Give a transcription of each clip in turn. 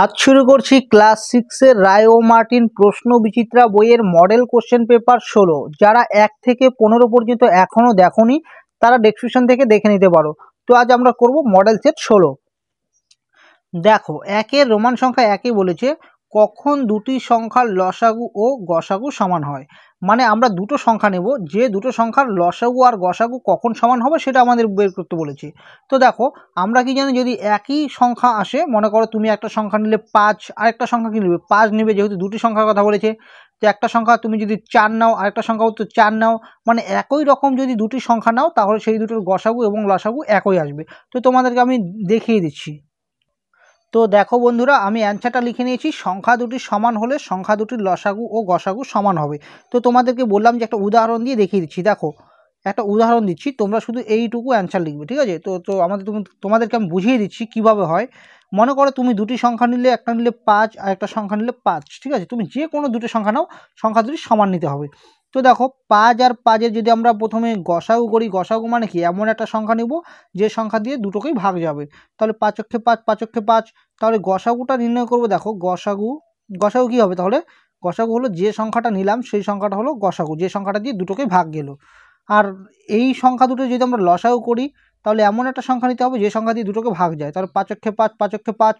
আজ শুরু করছি ক্লাস সিক্সের রায় ও মার্টিন প্রশ্ন বিচিত্রা বইয়ের মডেল কোশ্চেন পেপার ষোলো যারা এক থেকে পনেরো পর্যন্ত এখনও দেখনি তারা ডেসক্রিপশন থেকে দেখে নিতে পারো তো আজ আমরা করব মডেল সেট ষোলো দেখো একের রোমান সংখ্যা একই বলেছে কখন দুটি সংখ্যার লসাগু ও গসাগু সমান হয় মানে আমরা দুটো সংখ্যা নেব যে দুটো সংখ্যার লসাগু আর গসাগু কখন সমান হবে সেটা আমাদের বের করতে বলেছে তো দেখো আমরা কি জানি যদি একই সংখ্যা আসে মনে করো তুমি একটা সংখ্যা নিলে পাঁচ আর একটা সংখ্যা কি নেবে পাঁচ নেবে যেহেতু দুটি সংখ্যার কথা বলেছে তো একটা সংখ্যা তুমি যদি চার নাও আরেকটা সংখ্যা তো চার নাও মানে একই রকম যদি দুটি সংখ্যা নাও তাহলে সেই দুটোর গসাগু এবং লসাগু একই আসবে তো তোমাদেরকে আমি দেখিয়ে দিচ্ছি তো দেখো বন্ধুরা আমি অ্যান্সারটা লিখে নিয়েছি সংখ্যা দুটি সমান হলে সংখ্যা দুটির লসাগু ও গসাগু সমান হবে তো তোমাদেরকে বললাম যে একটা উদাহরণ দিয়ে দেখিয়ে দিচ্ছি দেখো একটা উদাহরণ দিচ্ছি তোমরা শুধু এইটুকু অ্যান্সার লিখবে ঠিক আছে তো তো আমাদের তুমি তোমাদেরকে আমি বুঝিয়ে দিচ্ছি কিভাবে হয় মনে করো তুমি দুটি সংখ্যা নিলে একটা নিলে পাঁচ আর একটা সংখ্যা নিলে পাঁচ ঠিক আছে তুমি যে কোনো দুটো সংখ্যা নাও সংখ্যা দুটি সমান নিতে হবে তো দেখো পাঁচ আর পাঁচের যদি আমরা প্রথমে গসাগু করি গসাগু মানে কি এমন একটা সংখ্যা নিব যে সংখ্যা দিয়ে দুটোকেই ভাগ যাবে তাহলে পাঁচক্ষে পাঁচ পাঁচক্ষে পাঁচ তাহলে গসাগুটা নির্ণয় করব দেখো গসাগু গসাগু কী হবে তাহলে গসাগু হলো যে সংখ্যাটা নিলাম সেই সংখ্যাটা হলো গসাগু যে সংখ্যাটা দিয়ে দুটোকেই ভাগ গেল আর এই সংখ্যা দুটো যদি আমরা লসাগু করি তাহলে এমন একটা সংখ্যা নিতে হবে যে সংখ্যা দিয়ে দুটোকে ভাগ যায় তাহলে পাঁচক্ষে পাঁচ পাঁচক্ষে পাঁচ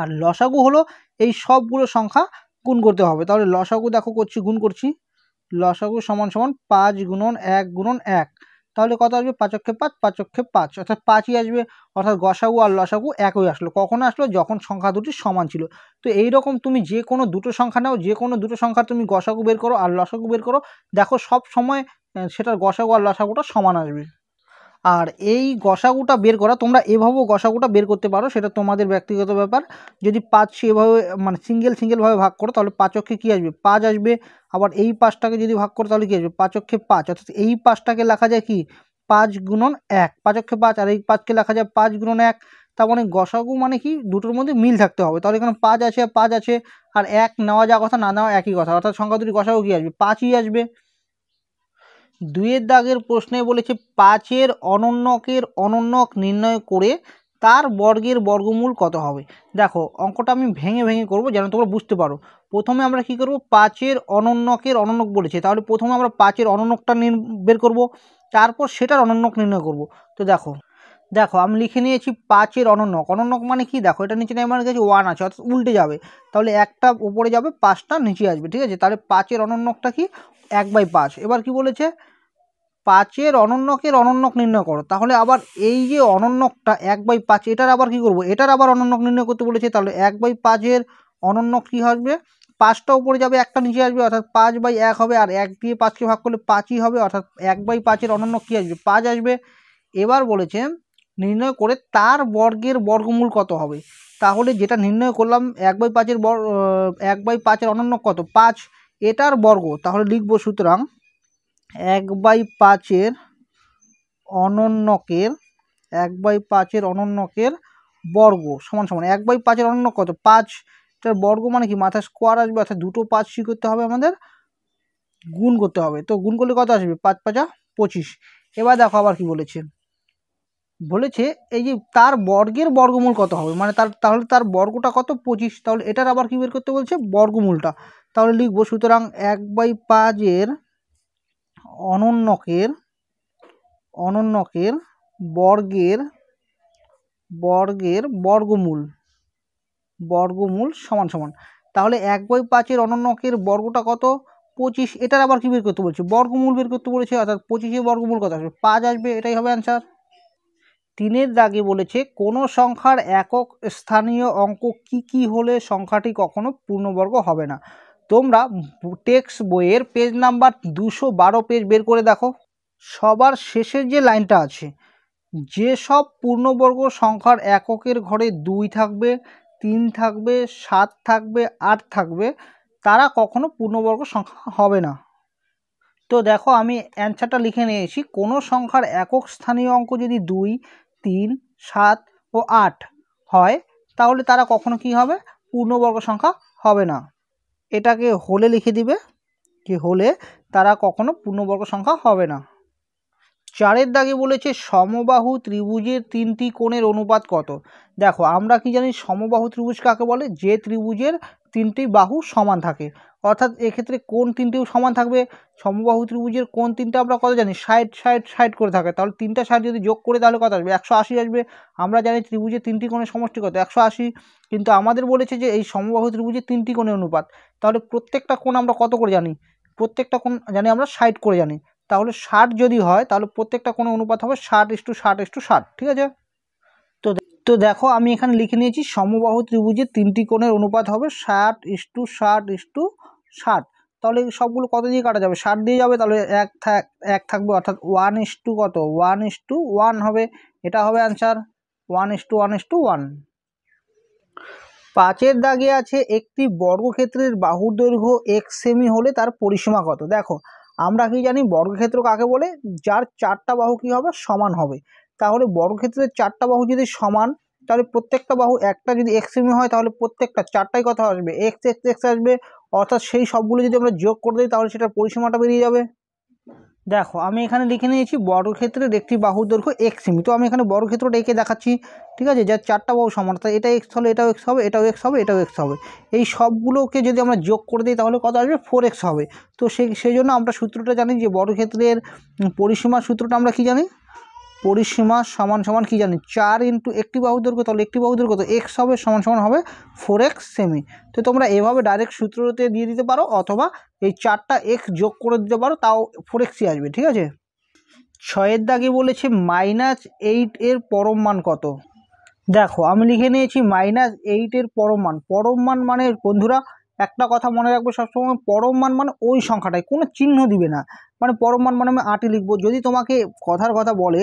আর লসাগু হলো এই সবগুলো সংখ্যা গুণ করতে হবে তাহলে লসাগু দেখো করছি গুণ করছি লসাগু সমান সমান পাঁচ গুণন এক গুণন এক তাহলে কত আসবে পাঁচক্ষে পাঁচ পাঁচক্ষে পাঁচ অর্থাৎ পাঁচই আসবে অর্থাৎ গসাগু আর লসাগু একই আসলো কখন আসলো যখন সংখ্যা দুটি সমান ছিল তো এই রকম তুমি যে কোনো দুটো সংখ্যা নাও যে কোনো দুটো সংখ্যা তুমি গসাগু বের করো আর লসাগু বের করো দেখো সব সময় সেটার গসাগু আর লসাগুটা সমান আসবে আর এই গসাগুটা বের করা তোমরা এভাবেও গসাগুটা বের করতে পারো সেটা তোমাদের ব্যক্তিগত ব্যাপার যদি পাঁচ এভাবে মানে সিঙ্গেল সিঙ্গেলভাবে ভাগ করো তাহলে পাঁচক্ষে কী আসবে পাঁচ আসবে আবার এই পাঁচটাকে যদি ভাগ করো তাহলে কী আসবে পাঁচক্ষে পাঁচ অর্থাৎ এই পাঁচটাকে লেখা যায় কি পাঁচ গুণন এক পাঁচক্ষে পাঁচ আর এই পাঁচকে লেখা যায় পাঁচ গুণন এক তার মানে গসাগু মানে কি দুটোর মধ্যে মিল থাকতে হবে তাহলে এখানে পাঁচ আছে পাঁচ আছে আর এক নেওয়া যা কথা না নেওয়া একই কথা অর্থাৎ সংখ্যা দুটি গসাগু কী আসবে পাঁচই আসবে দুয়ের দাগের প্রশ্নে বলেছে পাঁচের অনন্যকের অনন্যক নির্ণয় করে তার বর্গের বর্গমূল কত হবে দেখো অঙ্কটা আমি ভেঙে ভেঙে করব যেন তোমরা বুঝতে পারো প্রথমে আমরা কি করব পাঁচের অনন্যকের অনন্যক বলেছে তাহলে প্রথমে আমরা পাঁচের অনন্যকটা বের করব তারপর সেটার অনন্যক নির্ণয় করব তো দেখো দেখো আমি লিখে নিয়েছি পাঁচের অনন্যক অনন্যক মানে কি দেখো এটা নিচে আমার কাছে ওয়ান আছে অর্থাৎ উল্টে যাবে তাহলে একটা উপরে যাবে পাঁচটা নিচে আসবে ঠিক আছে তাহলে পাঁচের অনন্যকটা কি এক বাই পাঁচ এবার কি বলেছে পাঁচের অনন্যকের অনন্যক নির্ণয় করো তাহলে আবার এই যে অনন্যকটা এক বাই পাঁচ এটার আবার কি করব এটার আবার অনন্যক নির্ণয় করতে বলেছে তাহলে এক বাই পাঁচের অনন্যক কী আসবে পাঁচটা উপরে যাবে একটা নিচে আসবে অর্থাৎ পাঁচ বাই এক হবে আর এক দিয়ে পাঁচকে ভাগ করলে পাঁচই হবে অর্থাৎ এক বাই পাঁচের অনন্য কী আসবে পাঁচ আসবে এবার বলেছে নির্ণয় করে তার বর্গের বর্গমূল কত হবে তাহলে যেটা নির্ণয় করলাম এক বাই পাঁচের বর্গ এক বাই পাঁচের অনন্য কত পাঁচ এটার বর্গ তাহলে লিখব সুতরাং এক বাই পাঁচের অনন্যকের এক বাই পাঁচের অনন্যকের বর্গ সমান সমান এক বাই পাঁচের অনন্য কত পাঁচ এটার বর্গ মানে কি মাথায় স্কোয়ার আসবে অর্থাৎ দুটো পাঁচ সি করতে হবে আমাদের গুণ করতে হবে তো গুণ করলে কত আসবে পাঁচ পাঁচা পঁচিশ এবার দেখো আবার কি বলেছেন বলেছে এই যে তার বর্গের বর্গমূল কত হবে মানে তার তাহলে তার বর্গটা কত পঁচিশ তাহলে এটার আবার কি বের করতে বলছে বর্গমূলটা তাহলে লিখবো সুতরাং এক বাই পাঁচের অনন্যকের অনন্যকের বর্গের বর্গের বর্গমূল বর্গমূল সমান সমান তাহলে এক বাই পাঁচের অনন্যকের বর্গটা কত পঁচিশ এটার আবার কি বের করতে বলছে বর্গমূল বের করতে বলেছে অর্থাৎ পঁচিশে বর্গমূল কত আসবে পাঁচ আসবে এটাই হবে অ্যান্সার তিনের দাগে বলেছে কোনো সংখ্যার একক স্থানীয় অঙ্ক কি কি হলে সংখ্যাটি কখনো পূর্ণবর্গ হবে না তোমরা টেক্সট বইয়ের পেজ নাম্বার দুশো বারো পেজ বের করে দেখো সবার শেষের যে লাইনটা আছে যেসব পূর্ণবর্গ সংখ্যার এককের ঘরে দুই থাকবে তিন থাকবে সাত থাকবে আট থাকবে তারা কখনো পূর্ণবর্গ সংখ্যা হবে না তো দেখো আমি অ্যান্সারটা লিখে নিয়েছি কোনো সংখ্যার একক স্থানীয় অঙ্ক যদি দুই তিন সাত ও আট হয় তাহলে তারা কখনো কি হবে পূর্ণবর্গ সংখ্যা হবে না এটাকে হলে লিখে দিবে যে হলে তারা কখনো পূর্ণবর্গ সংখ্যা হবে না চারের দাগে বলেছে সমবাহু ত্রিভুজের তিনটি কোণের অনুপাত কত দেখো আমরা কি জানি সমবাহু ত্রিভুজ কাকে বলে যে ত্রিভুজের তিনটি বাহু সমান থাকে অর্থাৎ এক্ষেত্রে কোন তিনটেও সমান থাকবে সমবাহু ত্রিভুজের কোন তিনটা আমরা কত জানি ষাট ষাট ষাট করে থাকে তাহলে তিনটা ষাট যদি যোগ করে তাহলে কত আসবে একশো আশি আসবে আমরা জানি ত্রিভুজের তিনটি কোণের সমষ্টি কত একশো আশি কিন্তু আমাদের বলেছে যে এই সমবাহু ত্রিভুজের তিনটি কোণের অনুপাত তাহলে প্রত্যেকটা কোণ আমরা কত করে জানি প্রত্যেকটা কোণ জানি আমরা ষাট করে জানি তাহলে ষাট যদি হয় তাহলে প্রত্যেকটা কোণের অনুপাত হবে ষাট ইস্টু ষাট ইস্টু ষাট ঠিক আছে তো তো দেখো আমি এখানে লিখে নিয়েছি সমবাহু ত্রিভুজে তিনটি কোণের অনুপাত হবে ষাট ইস টু ষাট ইস টু ষাট তাহলে সবগুলো কত দিয়ে কাটা যাবে ষাট দিয়ে যাবে তাহলে এক থাক এক থাকবে অর্থাৎ ওয়ান ইস টু কত ওয়ান ইস টু ওয়ান হবে এটা হবে answer one is to one is to one পাঁচের দাগে আছে একটি বর্গক্ষেত্রের বাহুর দৈর্ঘ্য এক সেমি হলে তার পরিসীমা কত দেখো আমরা কি জানি বর্গক্ষেত্র কাকে বলে যার চারটা বাহু কি হবে সমান হবে তাহলে বর্গক্ষেত্রের চারটা বাহু যদি সমান তাহলে প্রত্যেকটা বাহু একটা যদি এক্সট্রিমি হয় তাহলে প্রত্যেকটা চারটাই কথা আসবে এক্স এক্স এক্স আসবে অর্থাৎ সেই সবগুলো যদি আমরা যোগ করে দিই তাহলে সেটার পরিসীমাটা বেরিয়ে যাবে দেখো আমি এখানে লিখে নিয়েছি বর্গক্ষেত্রের একটি বাহুর দৈর্ঘ্য এক্স সেমি তো আমি এখানে বর্গক্ষেত্রটা এঁকে দেখাচ্ছি ঠিক আছে যার চারটা বাহু সমান তাই এটা এক্স হলে এটাও এক্স হবে এটাও এক্স হবে এটাও এক্স হবে এই সবগুলোকে যদি আমরা যোগ করে দিই তাহলে কত আসবে ফোর এক্স হবে তো সেই সেই জন্য আমরা সূত্রটা জানি যে বর্গক্ষেত্রের পরিসীমার সূত্রটা আমরা কি জানি পরিসীমা সমান সমান কী জানি চার ইন্টু একটি বাহু দৈর্ঘ্য তাহলে একটি বাহু দৈর্ঘ্য তো এক্স হবে সমান সমান হবে ফোর এক্স সেমি তো তোমরা এভাবে ডাইরেক্ট সূত্রতে দিয়ে দিতে পারো অথবা এই চারটা এক্স যোগ করে দিতে পারো তাও ফোর এক্সই আসবে ঠিক আছে ছয়ের দাগে বলেছে মাইনাস এইট এর পরম মান কত দেখো আমি লিখে নিয়েছি মাইনাস এইটের পরম মান পরম মান মানে বন্ধুরা একটা কথা মনে রাখবে সবসময় পরম মান মানে ওই সংখ্যাটায় কোনো চিহ্ন দিবে না মানে পরম মান মানে আমি আটে লিখবো যদি তোমাকে কথার কথা বলে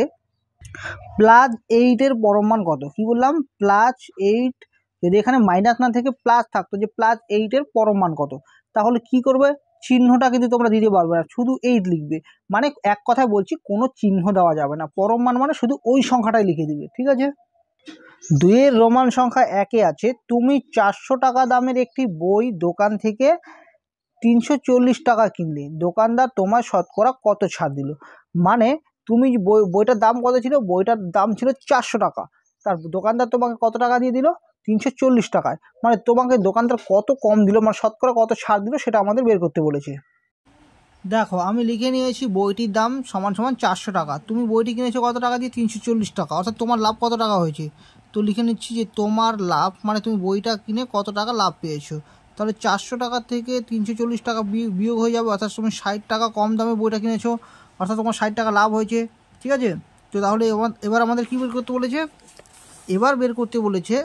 প্লাস এইটের পরম মান কত কি বললাম প্লাস এইট যদি এখানে মাইনাস না থেকে প্লাস থাকতো যে প্লাস এইটের পরম মান কত তাহলে কি করবে চিহ্নটা কিন্তু তোমরা দিতে পারবে না শুধু এইট লিখবে মানে এক কথায় বলছি কোনো চিহ্ন দেওয়া যাবে না পরম মান মানে শুধু ওই সংখ্যাটাই লিখে দিবে ঠিক আছে দুইয়ের রোমান সংখ্যা একে আছে তুমি চারশো টাকা দামের একটি বই দোকান থেকে তিনশো টাকা কিনলে দোকানদার তোমার শতকরা কত ছাড় দিল মানে তুমি বই বইটার দাম কত ছিল বইটার দাম ছিল চারশো টাকা তার দোকানদার তোমাকে কত টাকা দিয়ে দিল তিনশো চল্লিশ টাকায় মানে তোমাকে দোকানদার কত কম দিল মানে শতকরা কত ছাড় দিল সেটা আমাদের বের করতে বলেছে দেখো আমি লিখে নিয়েছি বইটির দাম সমান সমান চারশো টাকা তুমি বইটি কিনেছো কত টাকা দিয়ে তিনশো চল্লিশ টাকা অর্থাৎ তোমার লাভ কত টাকা হয়েছে তো লিখে নিচ্ছি যে তোমার লাভ মানে তুমি বইটা কিনে কত টাকা লাভ পেয়েছো তাহলে চারশো টাকা থেকে তিনশো চল্লিশ টাকা বিয়োগ হয়ে যাবে অর্থাৎ তুমি ষাট টাকা কম দামে বইটা কিনেছো অর্থাৎ তোমার ষাট টাকা লাভ হয়েছে ঠিক আছে তো তাহলে এবার আমাদের কী বের করতে বলেছে এবার বের করতে বলেছে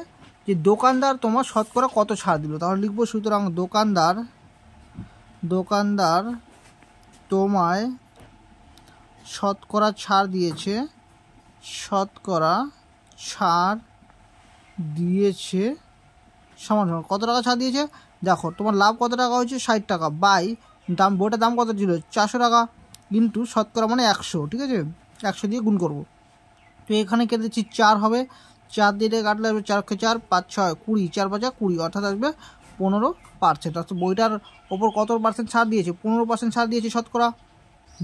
যে দোকানদার তোমার শতকরা কত ছাড় দিল তাহলে লিখবো সুতরাং দোকানদার দোকানদার তোমায় শতকরা ছাড় দিয়েছে শতকরা ছাড় দিয়েছে সমান সমান কত টাকা ছাড় দিয়েছে দেখো তোমার লাভ কত টাকা হয়েছে ষাট টাকা বাই দাম বইটার দাম কত ছিল চারশো টাকা ইন্টু শতকরা মানে একশো ঠিক আছে একশো দিয়ে গুণ করব তো এখানে কেটেছি চার হবে চার দিয়ে কাটলে আসবে চারকে চার পাঁচ ছয় কুড়ি চার পাঁচ কুড়ি অর্থাৎ আসবে পনেরো পার্সেন্ট অর্থাৎ বইটার ওপর কত পার্সেন্ট ছাড় দিয়েছে পনেরো পার্সেন্ট ছাড় দিয়েছে শতকরা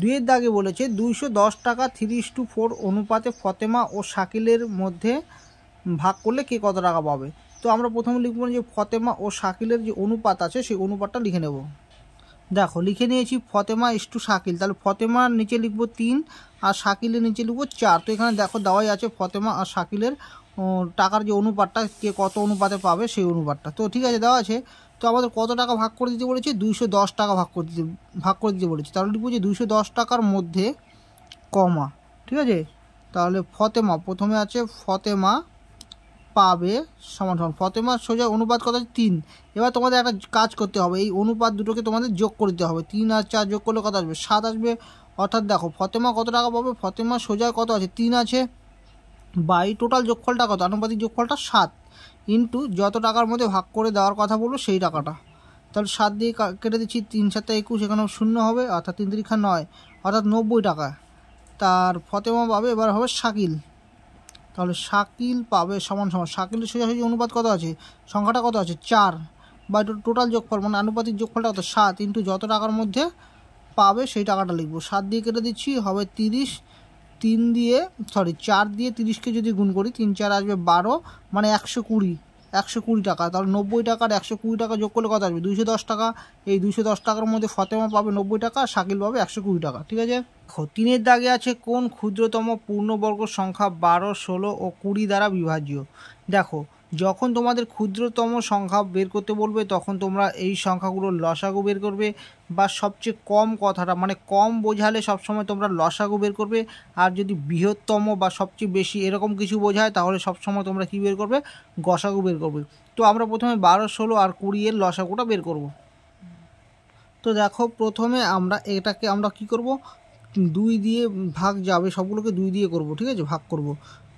দুয়ের দাগে বলেছে দুইশো দশ টাকা থ্রিস টু ফোর অনুপাতে ফতেমা ও শাকিলের মধ্যে ভাগ করলে কে কত টাকা পাবে তো আমরা প্রথমে লিখব যে ফতেমা ও শাকিলের যে অনুপাত আছে সেই অনুপাতটা লিখে নেব দেখো লিখে নিয়েছি ফতেমা টু শাকিল তাহলে ফতেমার নিচে লিখবো তিন আর শাকিলের নিচে লিখবো চার তো এখানে দেখো দেওয়াই আছে ফতেমা আর শাকিলের টাকার যে অনুপাতটা কে কত অনুপাতে পাবে সেই অনুপাতটা তো ঠিক আছে দেওয়া আছে তো আমাদের কত টাকা ভাগ করে দিতে বলেছে দুইশো দশ টাকা ভাগ করে দিতে ভাগ করে দিতে বলেছে তাহলে লিখবো যে দুইশো দশ টাকার মধ্যে কমা ঠিক আছে তাহলে ফতেমা প্রথমে আছে ফতেমা পাবে সমান ফতেমা সোজা অনুপাত কত আছে তিন এবার তোমাদের একটা কাজ করতে হবে এই অনুপাত দুটোকে তোমাদের যোগ করতে হবে তিন আর চার যোগ করলে কত আসবে সাত আসবে অর্থাৎ দেখো ফতেমা কত টাকা পাবে ফতেমা সোজা কত আছে তিন আছে বাই টোটাল যোগফলটা কত আনুপাতিক যোগফলটা সাত ইন্টু যত টাকার মধ্যে ভাগ করে দেওয়ার কথা বলবো সেই টাকাটা তাহলে সাত দিয়ে কেটে দিচ্ছি তিন সাতটা একুশ এখানে শূন্য হবে অর্থাৎ তিন তিরিখা নয় অর্থাৎ নব্বই টাকা তার ফতেমা পাবে এবার হবে শাকিল তাহলে শাকিল পাবে সমান সমান শাকিলের সোজাসুজি অনুপাত কত আছে সংখ্যাটা কত আছে চার বা টোটাল যোগফল মানে আনুপাতিক যোগফলটা কত সাত ইন্টু যত টাকার মধ্যে পাবে সেই টাকাটা লিখবো সাত দিয়ে কেটে দিচ্ছি হবে তিরিশ তিন দিয়ে সরি চার দিয়ে তিরিশকে যদি গুণ করি তিন চার আসবে বারো মানে একশো কুড়ি একশো কুড়ি টাকা তাহলে নব্বই টাকার একশো কুড়ি টাকা যোগ করলে কত আসবে দুইশো দশ টাকা এই দুইশো দশ টাকার মধ্যে ফতেমা পাবে নব্বই টাকা শাকিল পাবে একশো কুড়ি টাকা ঠিক আছে তিনের দাগে আছে কোন ক্ষুদ্রতম পূর্ণবর্গ সংখ্যা বারো ষোলো ও কুড়ি দ্বারা বিভাজ্য দেখো যখন তোমাদের ক্ষুদ্রতম সংখ্যা বের করতে বলবে তখন তোমরা এই সংখ্যাগুলোর লসাগু বের করবে বা সবচেয়ে কম কথাটা মানে কম বোঝালে সবসময় তোমরা লসাগু বের করবে আর যদি বৃহত্তম বা সবচেয়ে বেশি এরকম কিছু বোঝায় তাহলে সবসময় তোমরা কি বের করবে গসাগু বের করবে তো আমরা প্রথমে বারো ষোলো আর কুড়ি এর লসাগুটা বের করব তো দেখো প্রথমে আমরা এটাকে আমরা কি করব দুই দিয়ে ভাগ যাবে সবগুলোকে দুই দিয়ে করব ঠিক আছে ভাগ করব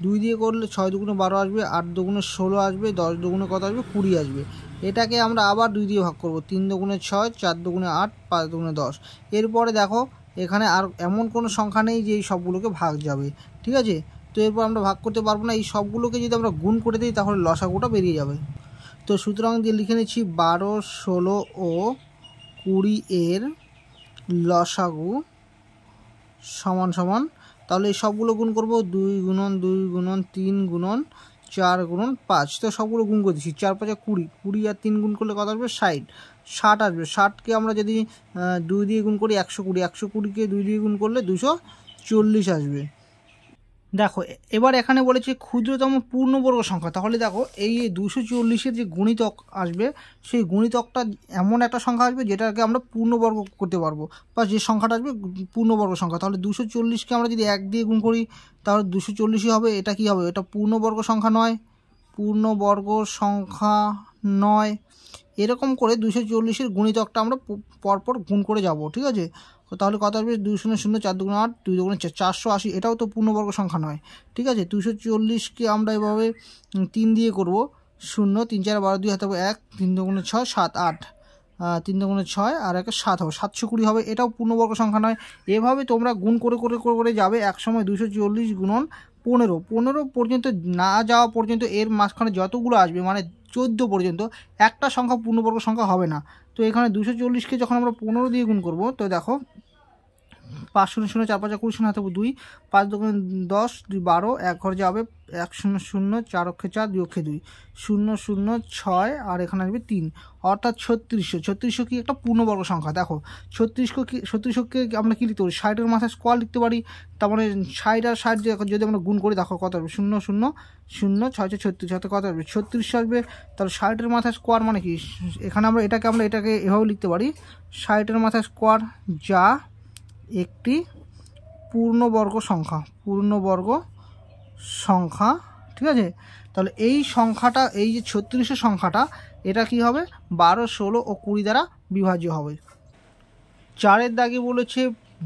দুই দিয়ে করলে ছয় দুগুণে বারো আসবে আট দুগুণে ষোলো আসবে দশ দুগুণে কত আসবে কুড়ি আসবে এটাকে আমরা আবার দুই দিয়ে ভাগ করব তিন দুগুণে ছয় চার দুগুণে আট পাঁচ দুগুণে দশ এরপরে দেখো এখানে আর এমন কোনো সংখ্যা নেই যে এই সবগুলোকে ভাগ যাবে ঠিক আছে তো এরপর আমরা ভাগ করতে পারবো না এই সবগুলোকে যদি আমরা গুণ করে দিই তাহলে লসাগুটা বেরিয়ে যাবে তো সুতরাং দিয়ে লিখে নিচ্ছি বারো ষোলো ও কুড়ি এর লসাগু সমান সমান তাহলে এই সবগুলো গুণ করব দুই গুণন দুই গুণন তিন গুণন চার গুণন পাঁচ তো সবগুলো গুণ করে দিচ্ছি চার পাঁচে কুড়ি কুড়ি আর তিন গুণ করলে কত আসবে ষাট ষাট আসবে ষাটকে আমরা যদি দুই দিয়ে গুণ করি একশো কুড়ি একশো কুড়িকে দুই দিয়ে গুণ করলে দুশো চল্লিশ আসবে দেখো এবার এখানে বলেছে ক্ষুদ্রতম পূর্ণবর্গ সংখ্যা তাহলে দেখো এই দুশো চল্লিশের যে গুণিতক আসবে সেই গুণিতকটা এমন একটা সংখ্যা আসবে যেটাকে আমরা পূর্ণবর্গ করতে পারবো বা যে সংখ্যাটা আসবে পূর্ণবর্গ সংখ্যা তাহলে দুশো চল্লিশকে আমরা যদি এক দিয়ে গুণ করি তাহলে দুশো চল্লিশই হবে এটা কি হবে এটা পূর্ণবর্গ সংখ্যা নয় পূর্ণবর্গ সংখ্যা নয় এরকম করে দুশো চল্লিশের গুণিতকটা আমরা পরপর গুণ করে যাব ঠিক আছে তাহলে কত আসবে দুই শূন্য শূন্য চার দুগুণ আট দুই দুগুণ চারশো আশি এটাও তো পূর্ণবর্গ সংখ্যা নয় ঠিক আছে দুশো চল্লিশকে আমরা এভাবে তিন দিয়ে করব শূন্য তিন চার বারো দুই হাতে এক তিন দুগুণে ছয় সাত আট তিন দুগুণে ছয় আর একে সাত হবে সাতশো কুড়ি হবে এটাও পূর্ণবর্গ সংখ্যা নয় এভাবে তোমরা গুণ করে করে করে করে যাবে একসময় দুশো চল্লিশ গুণন পনেরো পনেরো পর্যন্ত না যাওয়া পর্যন্ত এর মাঝখানে যতগুলো আসবে মানে চোদ্দো পর্যন্ত একটা সংখ্যা পূর্ণবর্গ সংখ্যা হবে না तो এখানে 240 কে যখন আমরা 15 দিয়ে গুণ করব তো দেখো পাঁচ শূন্য শূন্য চার পাঁচ কুড়ি শূন্য হাতে দুই পাঁচ দোকান দশ দুই বারো এক ঘর যাবে এক শূন্য শূন্য চার অক্ষে চার দুই অক্ষে দুই শূন্য শূন্য ছয় আর এখানে আসবে তিন অর্থাৎ ছত্রিশশো ছত্রিশশো কি একটা পূর্ণবর্গ সংখ্যা দেখো ছত্রিশশো কি ছত্রিশশোকে আমরা কী লিখতে পারি ষাটের মাথায় স্কোয়ার লিখতে পারি তার মানে ষাট আর ষাট যদি আমরা গুণ করি দেখো কত হবে শূন্য শূন্য শূন্য ছয় ছয় ছত্রিশ হাতে কত আসবে ছত্রিশশো আসবে তাহলে ষাটের মাথায় স্কোয়ার মানে কি এখানে আমরা এটাকে আমরা এটাকে এভাবে লিখতে পারি ষাটের মাথায় স্কোয়ার যা একটি পূর্ণবর্গ সংখ্যা পূর্ণবর্গ সংখ্যা ঠিক আছে তাহলে এই সংখ্যাটা এই যে ছত্রিশশো সংখ্যাটা এটা কি হবে বারো ষোলো ও কুড়ি দ্বারা বিভাজ্য হবে চারের দাগে বলেছে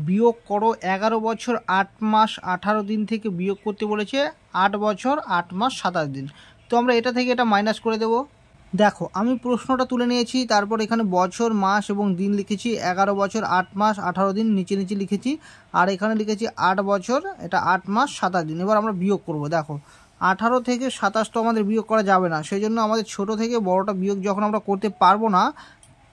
বিয়োগ করো এগারো বছর আট মাস আঠারো দিন থেকে বিয়োগ করতে বলেছে আট বছর আট মাস সাতাশ দিন তো আমরা এটা থেকে এটা মাইনাস করে দেবো দেখো আমি প্রশ্নটা তুলে নিয়েছি তারপর এখানে বছর মাস এবং দিন লিখেছি এগারো বছর আট মাস আঠারো দিন নিচে নিচে লিখেছি আর এখানে লিখেছি আট বছর এটা আট মাস সাতাশ দিন এবার আমরা বিয়োগ করব দেখো আঠারো থেকে সাতাশ তো আমাদের বিয়োগ করা যাবে না সেই জন্য আমাদের ছোট থেকে বড়টা বিয়োগ যখন আমরা করতে পারবো না